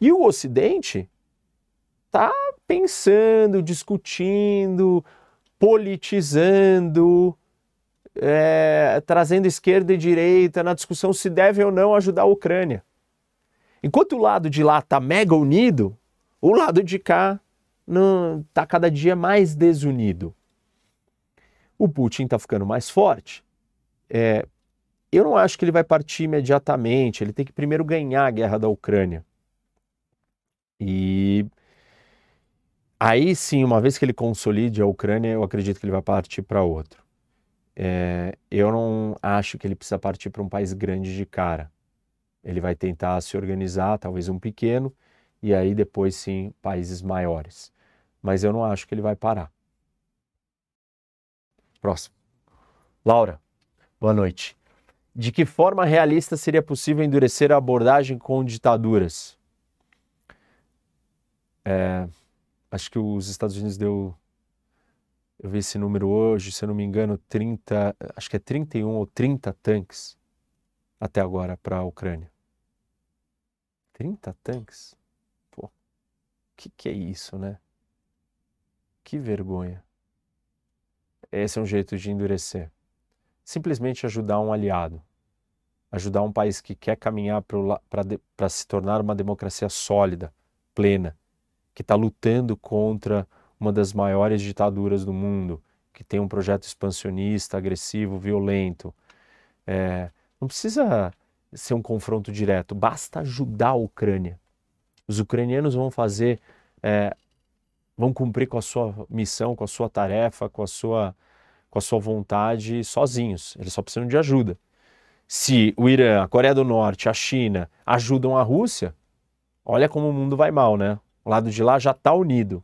Speaker 1: E o Ocidente está pensando, discutindo, politizando, é, trazendo esquerda e direita na discussão se deve ou não ajudar a Ucrânia. Enquanto o lado de lá está mega unido, o lado de cá está cada dia mais desunido. O Putin está ficando mais forte. É, eu não acho que ele vai partir imediatamente. Ele tem que primeiro ganhar a guerra da Ucrânia. E aí sim, uma vez que ele consolide a Ucrânia, eu acredito que ele vai partir para outro. É, eu não acho que ele precisa partir para um país grande de cara. Ele vai tentar se organizar, talvez um pequeno, e aí depois sim países maiores. Mas eu não acho que ele vai parar. Próximo. Laura, boa noite. De que forma realista seria possível endurecer a abordagem com ditaduras? É, acho que os Estados Unidos deu. Eu vi esse número hoje, se eu não me engano, 30, acho que é 31 ou 30 tanques até agora para a Ucrânia. 30 tanques? Pô, o que, que é isso, né? Que vergonha. Esse é um jeito de endurecer. Simplesmente ajudar um aliado. Ajudar um país que quer caminhar para se tornar uma democracia sólida, plena que está lutando contra uma das maiores ditaduras do mundo, que tem um projeto expansionista, agressivo, violento. É, não precisa ser um confronto direto, basta ajudar a Ucrânia. Os ucranianos vão fazer, é, vão cumprir com a sua missão, com a sua tarefa, com a sua, com a sua vontade sozinhos. Eles só precisam de ajuda. Se o Irã, a Coreia do Norte, a China ajudam a Rússia, olha como o mundo vai mal, né? O lado de lá já está unido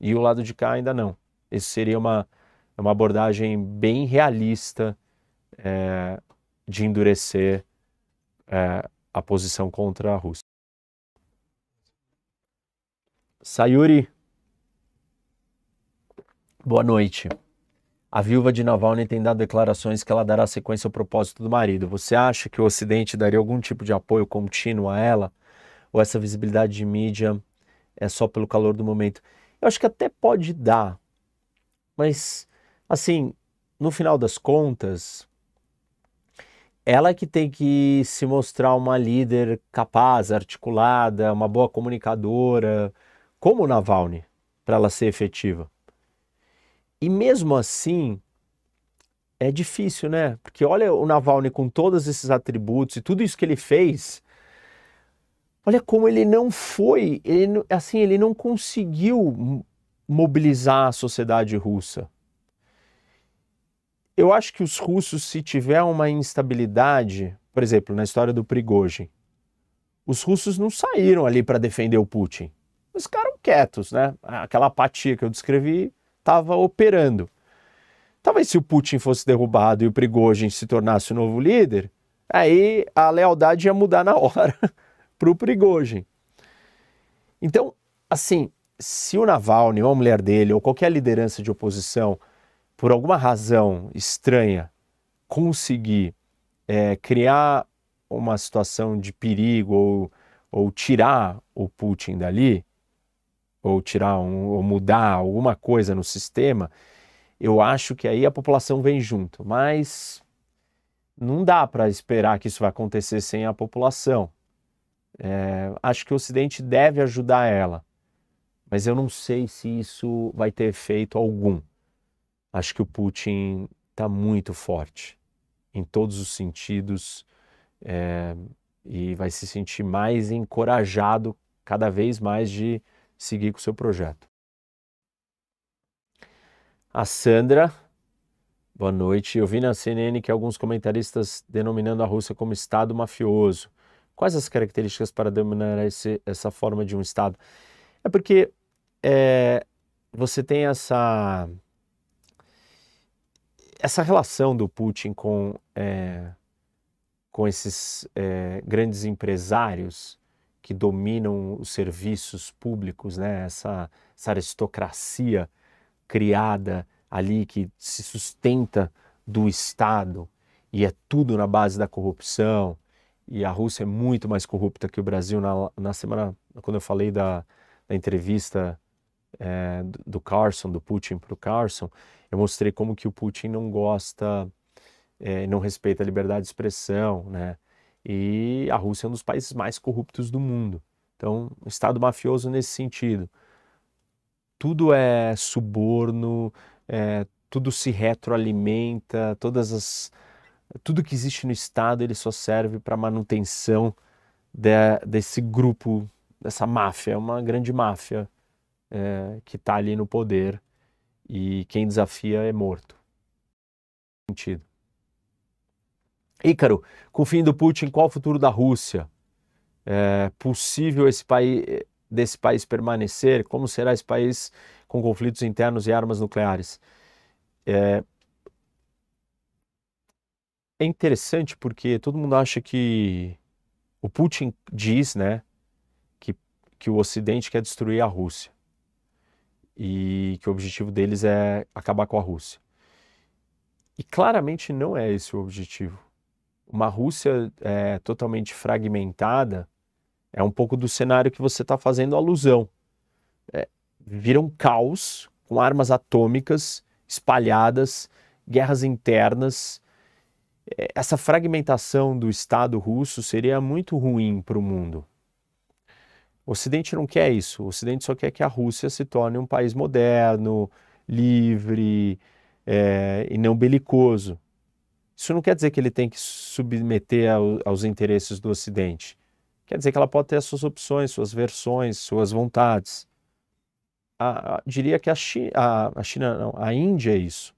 Speaker 1: e o lado de cá ainda não. Esse seria uma, uma abordagem bem realista é, de endurecer é, a posição contra a Rússia. Sayuri, boa noite. A viúva de Navalny tem dado declarações que ela dará sequência ao propósito do marido. Você acha que o Ocidente daria algum tipo de apoio contínuo a ela? Ou essa visibilidade de mídia é só pelo calor do momento. Eu acho que até pode dar, mas assim, no final das contas, ela é que tem que se mostrar uma líder capaz, articulada, uma boa comunicadora, como Navalny, para ela ser efetiva. E mesmo assim, é difícil, né? Porque olha o Navalny com todos esses atributos e tudo isso que ele fez, Olha como ele não foi, ele, assim, ele não conseguiu mobilizar a sociedade russa. Eu acho que os russos, se tiver uma instabilidade, por exemplo, na história do Prigozhin, os russos não saíram ali para defender o Putin. Eles ficaram quietos, né? Aquela apatia que eu descrevi estava operando. Talvez se o Putin fosse derrubado e o Prigozhin se tornasse o novo líder, aí a lealdade ia mudar na *laughs* hora para o Prigogine. Então, assim, se o Navalny ou a mulher dele ou qualquer liderança de oposição, por alguma razão estranha, conseguir é, criar uma situação de perigo ou, ou tirar o Putin dali, ou tirar um, ou mudar alguma coisa no sistema, eu acho que aí a população vem junto. Mas não dá para esperar que isso vai acontecer sem a população. É, acho que o Ocidente deve ajudar ela, mas eu não sei se isso vai ter efeito algum. Acho que o Putin está muito forte em todos os sentidos é, e vai se sentir mais encorajado cada vez mais de seguir com o seu projeto. A Sandra, boa noite. Eu vi na CNN que alguns comentaristas denominando a Rússia como Estado mafioso. Quais as características para dominar esse, essa forma de um Estado? É porque é, você tem essa, essa relação do Putin com, é, com esses é, grandes empresários que dominam os serviços públicos, né? essa, essa aristocracia criada ali que se sustenta do Estado e é tudo na base da corrupção, e a Rússia é muito mais corrupta que o Brasil. Na, na semana, quando eu falei da, da entrevista é, do Carson, do Putin para o Carson, eu mostrei como que o Putin não gosta, é, não respeita a liberdade de expressão, né? E a Rússia é um dos países mais corruptos do mundo. Então, Estado mafioso nesse sentido. Tudo é suborno, é, tudo se retroalimenta, todas as, tudo que existe no Estado ele só serve para manutenção de, desse grupo, dessa máfia, é uma grande máfia é, que está ali no poder e quem desafia é morto. Sentido. Ícaro, com o fim do Putin, qual o futuro da Rússia? É possível esse país desse país permanecer? Como será esse país com conflitos internos e armas nucleares? É, é interessante porque todo mundo acha que o Putin diz, né, que, que o Ocidente quer destruir a Rússia e que o objetivo deles é acabar com a Rússia. E claramente não é esse o objetivo. Uma Rússia é, totalmente fragmentada é um pouco do cenário que você está fazendo alusão. É, vira um caos com armas atômicas espalhadas, guerras internas, é, essa fragmentação do Estado russo seria muito ruim para o mundo. O Ocidente não quer isso. O Ocidente só quer que a Rússia se torne um país moderno, livre é, e não belicoso. Isso não quer dizer que ele tem que submeter ao, aos interesses do Ocidente. Quer dizer que ela pode ter as suas opções, suas versões, suas vontades. A, a, diria que a, Chi, a, a China, não, a Índia é isso.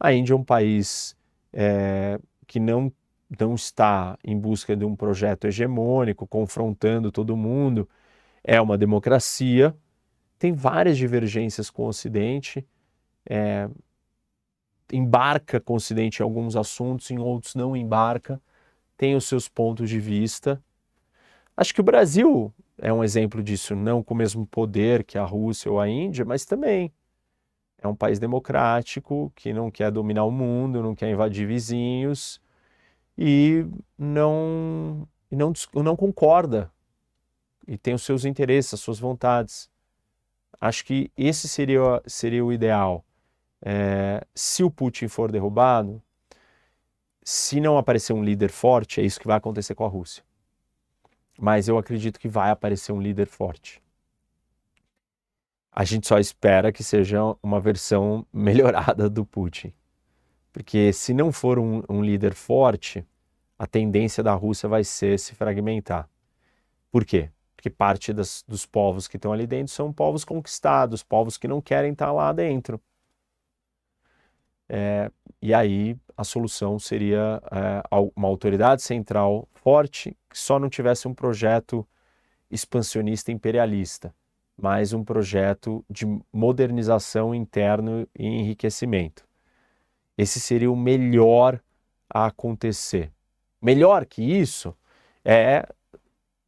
Speaker 1: A Índia é um país é, que não, não está em busca de um projeto hegemônico, confrontando todo mundo, é uma democracia, tem várias divergências com o Ocidente, é, embarca com o Ocidente em alguns assuntos, em outros não embarca, tem os seus pontos de vista. Acho que o Brasil é um exemplo disso, não com o mesmo poder que a Rússia ou a Índia, mas também é um país democrático que não quer dominar o mundo, não quer invadir vizinhos e não, não, não concorda e tem os seus interesses, as suas vontades. Acho que esse seria, seria o ideal. É, se o Putin for derrubado, se não aparecer um líder forte, é isso que vai acontecer com a Rússia. Mas eu acredito que vai aparecer um líder forte. A gente só espera que seja uma versão *laughs* melhorada do Putin. Porque se não for um, um líder forte, a tendência da Rússia vai ser se fragmentar. Por quê? Porque parte das, dos povos que estão ali dentro são povos conquistados, povos que não querem estar lá dentro. É, e aí a solução seria é, uma autoridade central forte que só não tivesse um projeto expansionista imperialista mais um projeto de modernização interno e enriquecimento. Esse seria o melhor a acontecer. Melhor que isso é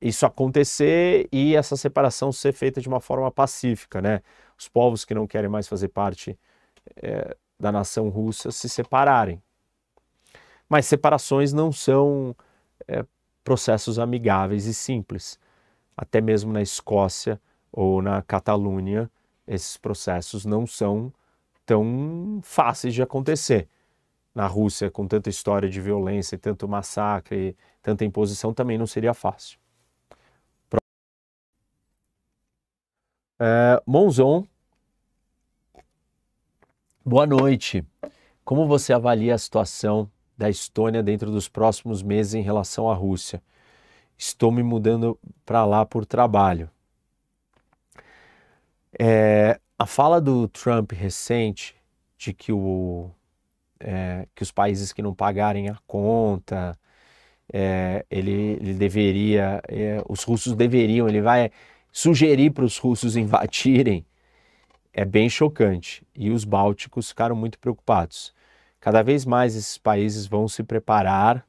Speaker 1: isso acontecer e essa separação ser feita de uma forma pacífica, né? Os povos que não querem mais fazer parte é, da nação russa se separarem. Mas separações não são é, processos amigáveis e simples. Até mesmo na Escócia, ou na Catalunha, esses processos não são tão fáceis de acontecer. Na Rússia, com tanta história de violência, tanto massacre, tanta imposição, também não seria fácil. Pro... É, Monzon, boa noite. Como você avalia a situação da Estônia dentro dos próximos meses em relação à Rússia? Estou me mudando para lá por trabalho. É, a fala do Trump recente de que, o, é, que os países que não pagarem a conta, é, ele, ele, deveria, é, os russos deveriam, ele vai sugerir para os russos *laughs* invadirem, é bem chocante. E os bálticos ficaram muito preocupados. Cada vez mais esses países vão se preparar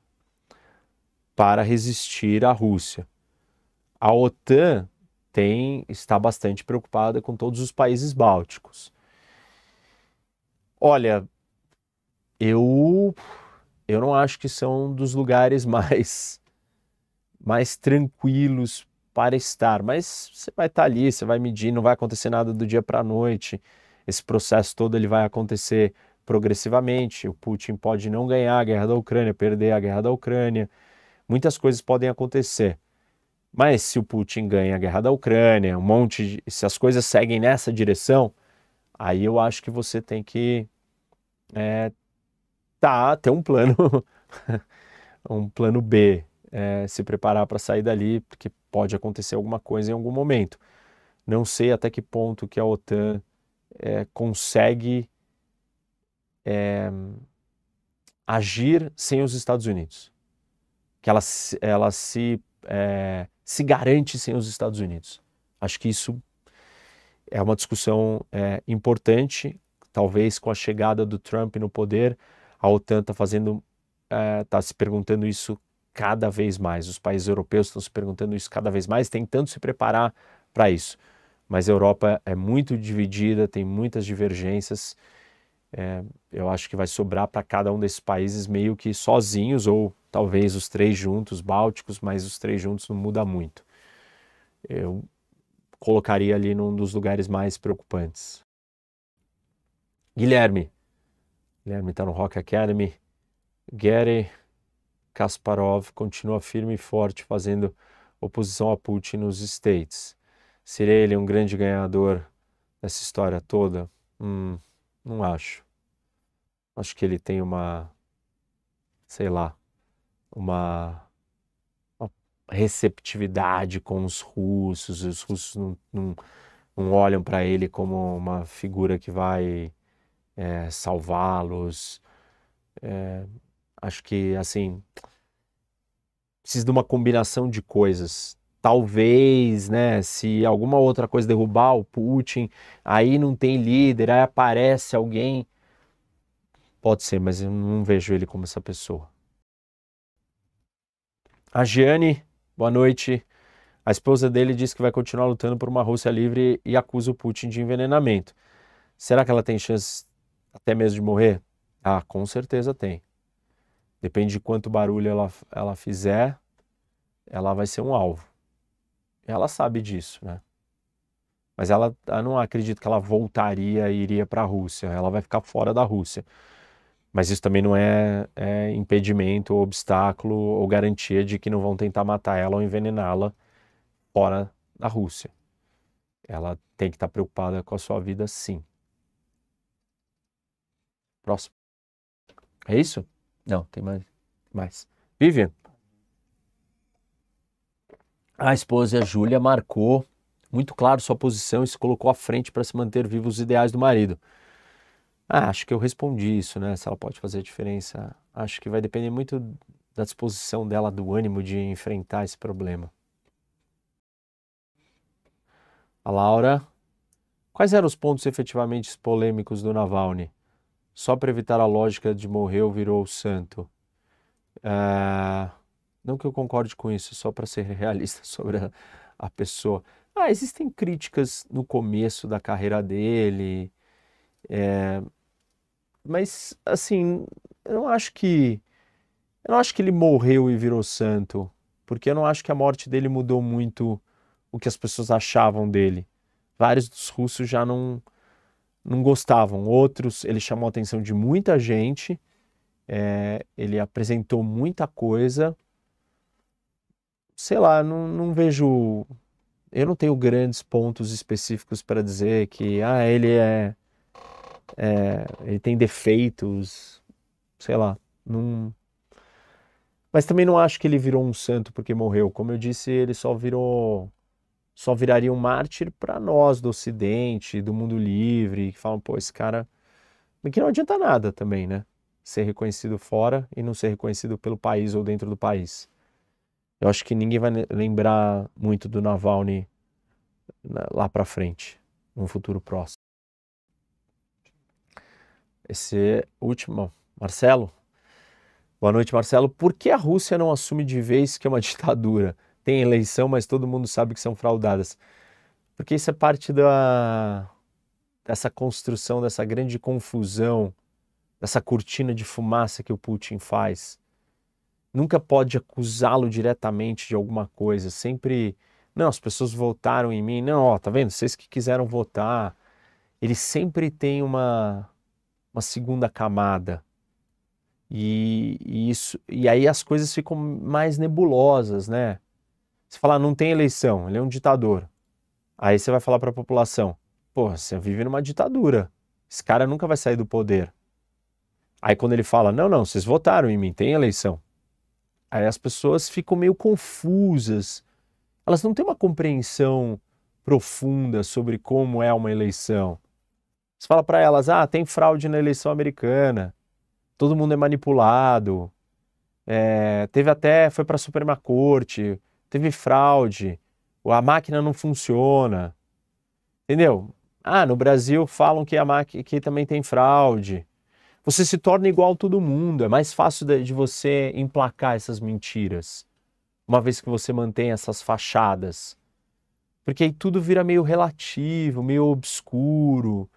Speaker 1: para resistir à Rússia. A OTAN tem, está bastante preocupada com todos os países bálticos. Olha, eu eu não acho que são dos lugares *laughs* mais mais tranquilos para estar, mas você vai estar tá ali, você vai medir, não vai acontecer nada do dia para a noite. Esse processo todo ele vai acontecer progressivamente. O Putin pode não ganhar a guerra da Ucrânia, perder a guerra da Ucrânia. Muitas coisas podem acontecer. Mas se o Putin ganha a guerra da Ucrânia, um monte de, se as coisas seguem nessa direção, aí eu acho que você tem que é, tá, ter um plano, *laughs* um plano B, é, se preparar para sair dali, porque pode acontecer alguma coisa em algum momento. Não sei até que ponto que a OTAN é, consegue é, agir sem os Estados Unidos. Que ela, ela se é, se garante sem os Estados Unidos. Acho que isso é uma discussão é, importante. Talvez com a chegada do Trump no poder, a OTAN está fazendo, está é, se perguntando isso cada vez mais. Os países europeus estão se perguntando isso cada vez mais, tentando se preparar para isso. Mas a Europa é muito dividida, tem muitas divergências. É, eu acho que vai sobrar para cada um desses países meio que sozinhos, ou talvez os três juntos, bálticos, mas os três juntos não muda muito. Eu colocaria ali num dos lugares mais preocupantes. Guilherme. Guilherme está no Rock Academy. Gary Kasparov continua firme e forte fazendo oposição a Putin nos States. Seria ele um grande ganhador nessa história toda? Hum, não acho. Acho que ele tem uma, sei lá, uma, uma receptividade com os russos. Os russos não, não, não olham para ele como uma figura que vai é, salvá-los. É, acho que, assim, precisa de uma combinação de coisas talvez, né, se alguma outra coisa derrubar o Putin, aí não tem líder, aí aparece alguém. Pode ser, mas eu não vejo ele como essa pessoa. A Gianni, boa noite. A esposa dele diz que vai continuar lutando por uma Rússia livre e acusa o Putin de envenenamento. Será que ela tem chance até mesmo de morrer? Ah, com certeza tem. Depende de quanto barulho ela, ela fizer, ela vai ser um alvo. Ela sabe disso, né? Mas ela, eu não acredito que ela voltaria e iria para a Rússia. Ela vai ficar fora da Rússia. Mas isso também não é, é impedimento, ou obstáculo ou garantia de que não vão tentar matar ela ou envenená-la fora da Rússia. Ela tem que estar tá preocupada com a sua vida, sim. Próximo. É isso? Não, tem mais. Tem mais. Vivian? a esposa, a Júlia, marcou muito claro sua posição e se colocou à frente para se manter vivo os ideais do marido. Ah, acho que eu respondi isso, né? Se ela pode fazer a diferença. Acho que vai depender muito da disposição dela, do ânimo de enfrentar esse problema. A Laura. Quais eram os pontos efetivamente polêmicos do Navalny? Só para evitar a lógica de morreu virou santo. Uh... Não que eu concorde com isso, só para ser *laughs* realista sobre a, a pessoa. Ah, existem críticas no começo da carreira dele, é, mas assim, eu não acho que eu não acho que ele morreu e virou santo, porque eu não acho que a morte dele mudou muito o que as pessoas achavam dele. Vários dos russos já não não gostavam, outros ele chamou a atenção de muita gente, é, ele apresentou muita coisa sei lá, não, não vejo. Eu não tenho grandes pontos específicos para dizer que, ah, ele é, é, Ele tem defeitos, sei lá. Não... Mas também não acho que ele virou um santo porque morreu. Como eu disse, ele só virou. Só viraria um mártir para nós do Ocidente, do mundo livre, que falam, pô, esse cara. Que não adianta nada também, né? Ser reconhecido fora e não ser reconhecido pelo país ou dentro do país. Eu acho que ninguém vai lembrar muito do Navalny lá para frente, num futuro próximo. Esse é último, Marcelo. Boa noite, Marcelo. Por que a Rússia não assume de vez que é uma *laughs* ditadura? Tem eleição, mas todo mundo sabe que são fraudadas. Porque isso é parte da dessa construção, dessa grande confusão, dessa cortina de fumaça que o Putin faz nunca pode acusá-lo diretamente de alguma coisa. Sempre, não, as pessoas votaram em mim. Não, ó, tá vendo? Vocês que quiseram votar. Ele sempre tem uma, uma segunda camada. E, e isso, e aí as coisas ficam mais nebulosas, né? Você fala, não tem eleição, ele é um ditador. Aí você vai falar para a população: porra, você vive numa ditadura. Esse cara nunca vai sair do poder. Aí quando ele fala: não, não, vocês votaram em mim, tem eleição. Aí as pessoas ficam meio confusas. Elas não têm uma compreensão profunda sobre como é uma eleição. Você fala para elas: ah, tem fraude na eleição americana, todo mundo é manipulado, é, teve até, foi para a Suprema Corte, teve fraude, a máquina não funciona. Entendeu? Ah, no Brasil falam que a máquina que também tem fraude você se torna igual a todo mundo. É mais fácil de, de você emplacar essas mentiras, uma vez que você mantém essas fachadas. Porque aí tudo vira meio relativo, meio obscuro,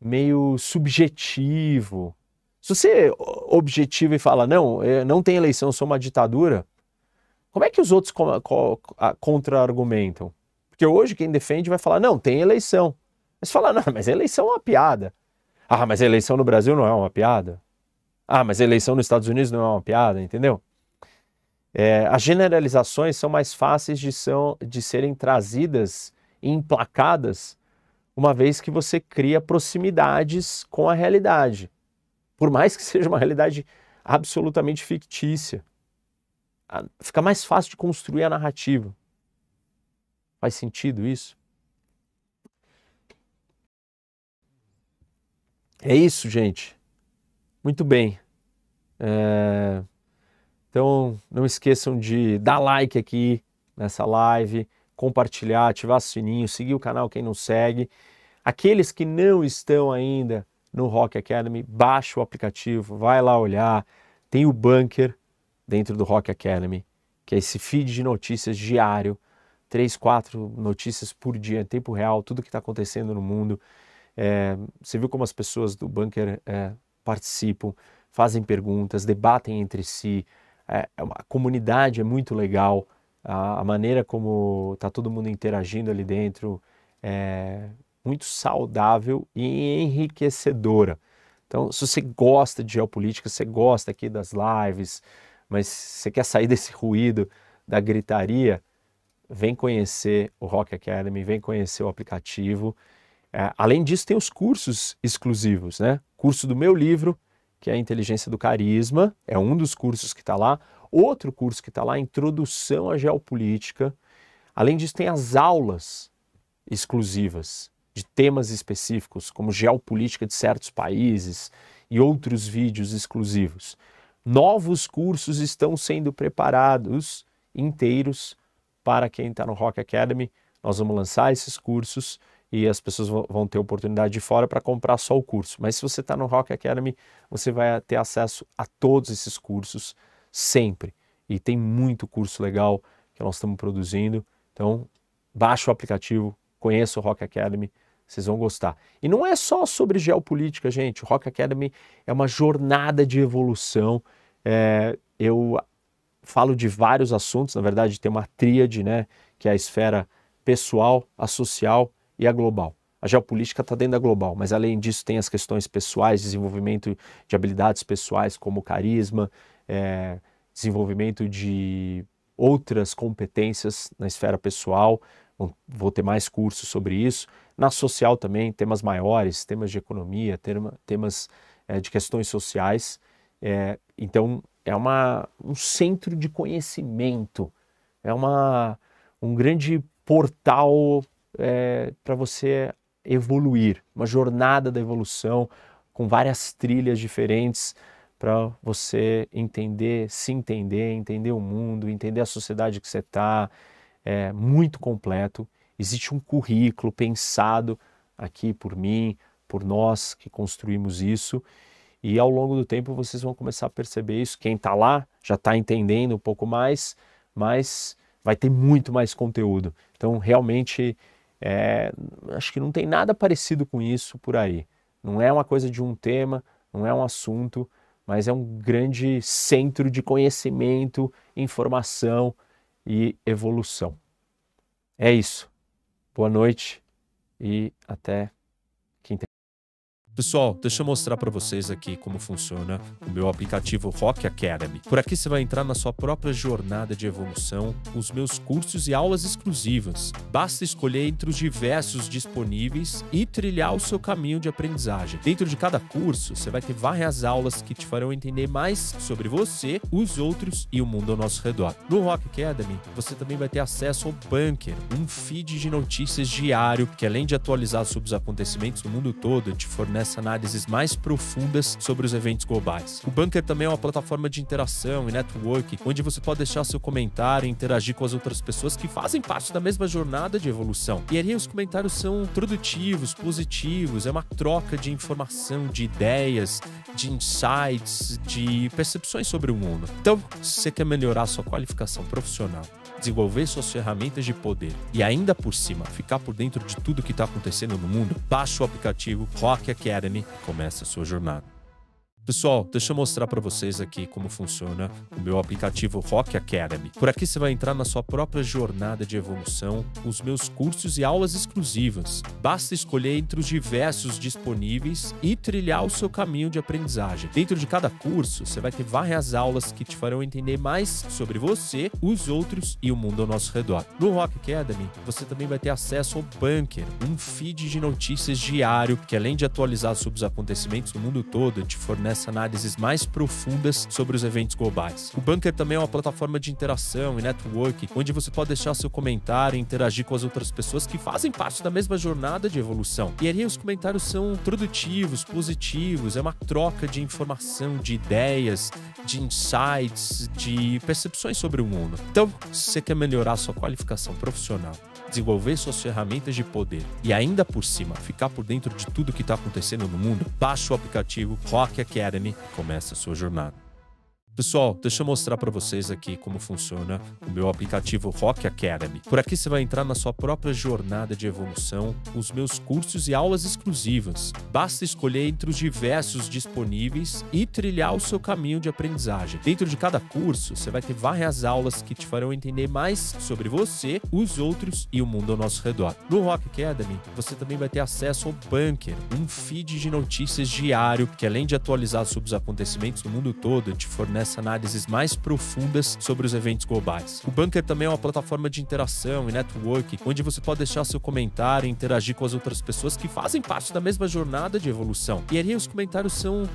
Speaker 1: meio subjetivo. Se você objetivo e fala, não, é, não tem eleição, sou uma ditadura, como é que os outros contra-argumentam? Porque hoje quem defende vai falar, não, tem eleição. Mas fala, não, mas a eleição é uma piada. Ah, mas a eleição no Brasil não é uma piada. Ah, mas a eleição nos Estados Unidos não é uma piada, entendeu? É, as generalizações são mais fáceis de, são, de serem trazidas e emplacadas, uma vez que você cria proximidades com a realidade. Por mais que seja uma realidade absolutamente fictícia, ah, fica mais fácil de construir a narrativa. Faz sentido isso? É isso, gente. Muito bem. É... Então, não esqueçam de dar like aqui nessa live, compartilhar, ativar o sininho, seguir o canal quem não segue. Aqueles que não estão ainda no Rock Academy, baixa o aplicativo, vai lá olhar. Tem o bunker dentro do Rock Academy, que é esse feed de notícias diário, três, quatro notícias por dia, em tempo real, tudo que está acontecendo no mundo. É, você viu como as pessoas do bunker é, participam, fazem perguntas, debatem entre si. É, é a comunidade é muito legal. A, a maneira como está todo mundo interagindo ali dentro é muito saudável e enriquecedora. Então, se você gosta de geopolítica, você gosta aqui das lives, mas você quer sair *laughs* desse ruído, da gritaria, vem conhecer o Rock Academy, vem conhecer o aplicativo. É, além disso, tem os cursos exclusivos, né? Curso do meu livro, que é a Inteligência do Carisma, é um dos cursos que está lá. Outro curso que está lá, é Introdução à Geopolítica. Além disso, tem as aulas exclusivas de temas específicos, como geopolítica de certos países e outros vídeos exclusivos. Novos cursos estão sendo preparados inteiros para quem está no Rock Academy. Nós vamos lançar esses cursos e as pessoas vão ter oportunidade de fora para comprar só o curso. Mas se você está no Rock Academy, você vai ter acesso a todos esses cursos sempre. E tem muito curso legal que nós estamos produzindo. Então, baixa o aplicativo, conheça o Rock Academy, vocês vão gostar. E não é só sobre geopolítica, gente. O Rock Academy é uma jornada de evolução. É, eu falo de vários assuntos, na verdade tem uma tríade, né, que é a esfera pessoal, a social e a global. A geopolítica está dentro da global, mas além disso tem as questões pessoais, desenvolvimento de habilidades pessoais como carisma, é, desenvolvimento de outras competências na esfera pessoal. Vou ter mais cursos sobre isso. Na social também, temas maiores, temas de economia, temas é, de questões sociais. É, então, é uma, um centro de conhecimento, é uma, um grande portal é, para você evoluir, uma jornada da evolução com várias trilhas diferentes para você entender, se entender, entender o mundo, entender a sociedade que você está, é muito completo. Existe um currículo pensado aqui por mim, por nós que construímos isso. E ao longo do tempo vocês vão começar a perceber isso. Quem está lá já está entendendo um pouco mais, mas vai ter muito mais conteúdo. Então, realmente é, acho que não tem nada parecido com isso por aí. Não é uma coisa de um tema, não é um assunto, mas é um grande centro de conhecimento, informação e evolução. É isso. Boa noite e até Pessoal, deixa eu mostrar para vocês aqui como funciona o meu aplicativo Rock Academy. Por aqui você vai entrar na sua própria jornada de evolução, com os meus cursos e aulas exclusivas. Basta escolher entre os diversos disponíveis e trilhar o seu caminho de aprendizagem. Dentro de cada curso, você vai ter várias aulas que te farão entender mais sobre você, os outros e o mundo ao nosso redor. No Rock Academy, você também vai ter acesso ao Bunker, um feed de notícias diário que além de atualizar sobre os acontecimentos do mundo todo, te fornece oferece análises mais profundas sobre os eventos globais. O Bunker também é uma plataforma de interação e network onde você pode deixar seu comentário e interagir com as outras pessoas que fazem parte da mesma jornada de evolução. E ali os comentários são produtivos, positivos, é uma troca de informação, de ideias, de insights, de percepções sobre o mundo. Então, se você quer melhorar sua qualificação profissional, desenvolver suas ferramentas de poder e ainda por cima ficar por dentro de tudo que está acontecendo no mundo, baixa o aplicativo Rock Academy e começa a sua jornada. Pessoal, deixa eu mostrar para vocês aqui como funciona o meu aplicativo Rock Academy. Por aqui você vai entrar na sua própria jornada de evolução, com os meus cursos e aulas exclusivas. Basta escolher entre os diversos disponíveis e trilhar o seu caminho de aprendizagem. Dentro de cada curso, você vai ter várias aulas que te farão entender mais sobre você, os outros e o mundo ao nosso redor. No Rock Academy, você também vai ter acesso ao Bunker, um feed de notícias diário que além de atualizar sobre os acontecimentos do mundo todo, te fornece oferece análises mais profundas sobre os eventos globais. O Bunker também é uma plataforma de interação e network, onde você pode deixar seu comentário e interagir com as outras pessoas que fazem parte da mesma jornada de evolução. E ali os comentários são produtivos, positivos, é uma troca de informação, de ideias, de insights, de percepções sobre o mundo. Então, se você quer melhorar sua qualificação profissional, desenvolver suas ferramentas de poder e ainda por cima ficar por dentro de tudo que está acontecendo no mundo, baixa o aplicativo Rock Academy e começa a sua jornada. Pessoal, deixa eu mostrar para vocês aqui como funciona o meu aplicativo Rock Academy. Por aqui você vai entrar na sua própria jornada de evolução, com os meus cursos e aulas exclusivas. Basta escolher entre os diversos disponíveis e trilhar o seu caminho de aprendizagem. Dentro de cada curso, você vai ter várias aulas que te farão entender mais sobre você, os outros e o mundo ao nosso redor. No Rock Academy, você também vai ter acesso ao Bunker, um feed de notícias diário que além de atualizar sobre os acontecimentos do mundo todo, te fornece fornece análises mais profundas sobre os eventos globais. O Bunker também é uma plataforma de interação e network, onde você pode deixar seu comentário e interagir com as outras pessoas que fazem parte da mesma jornada de evolução. E ali os comentários são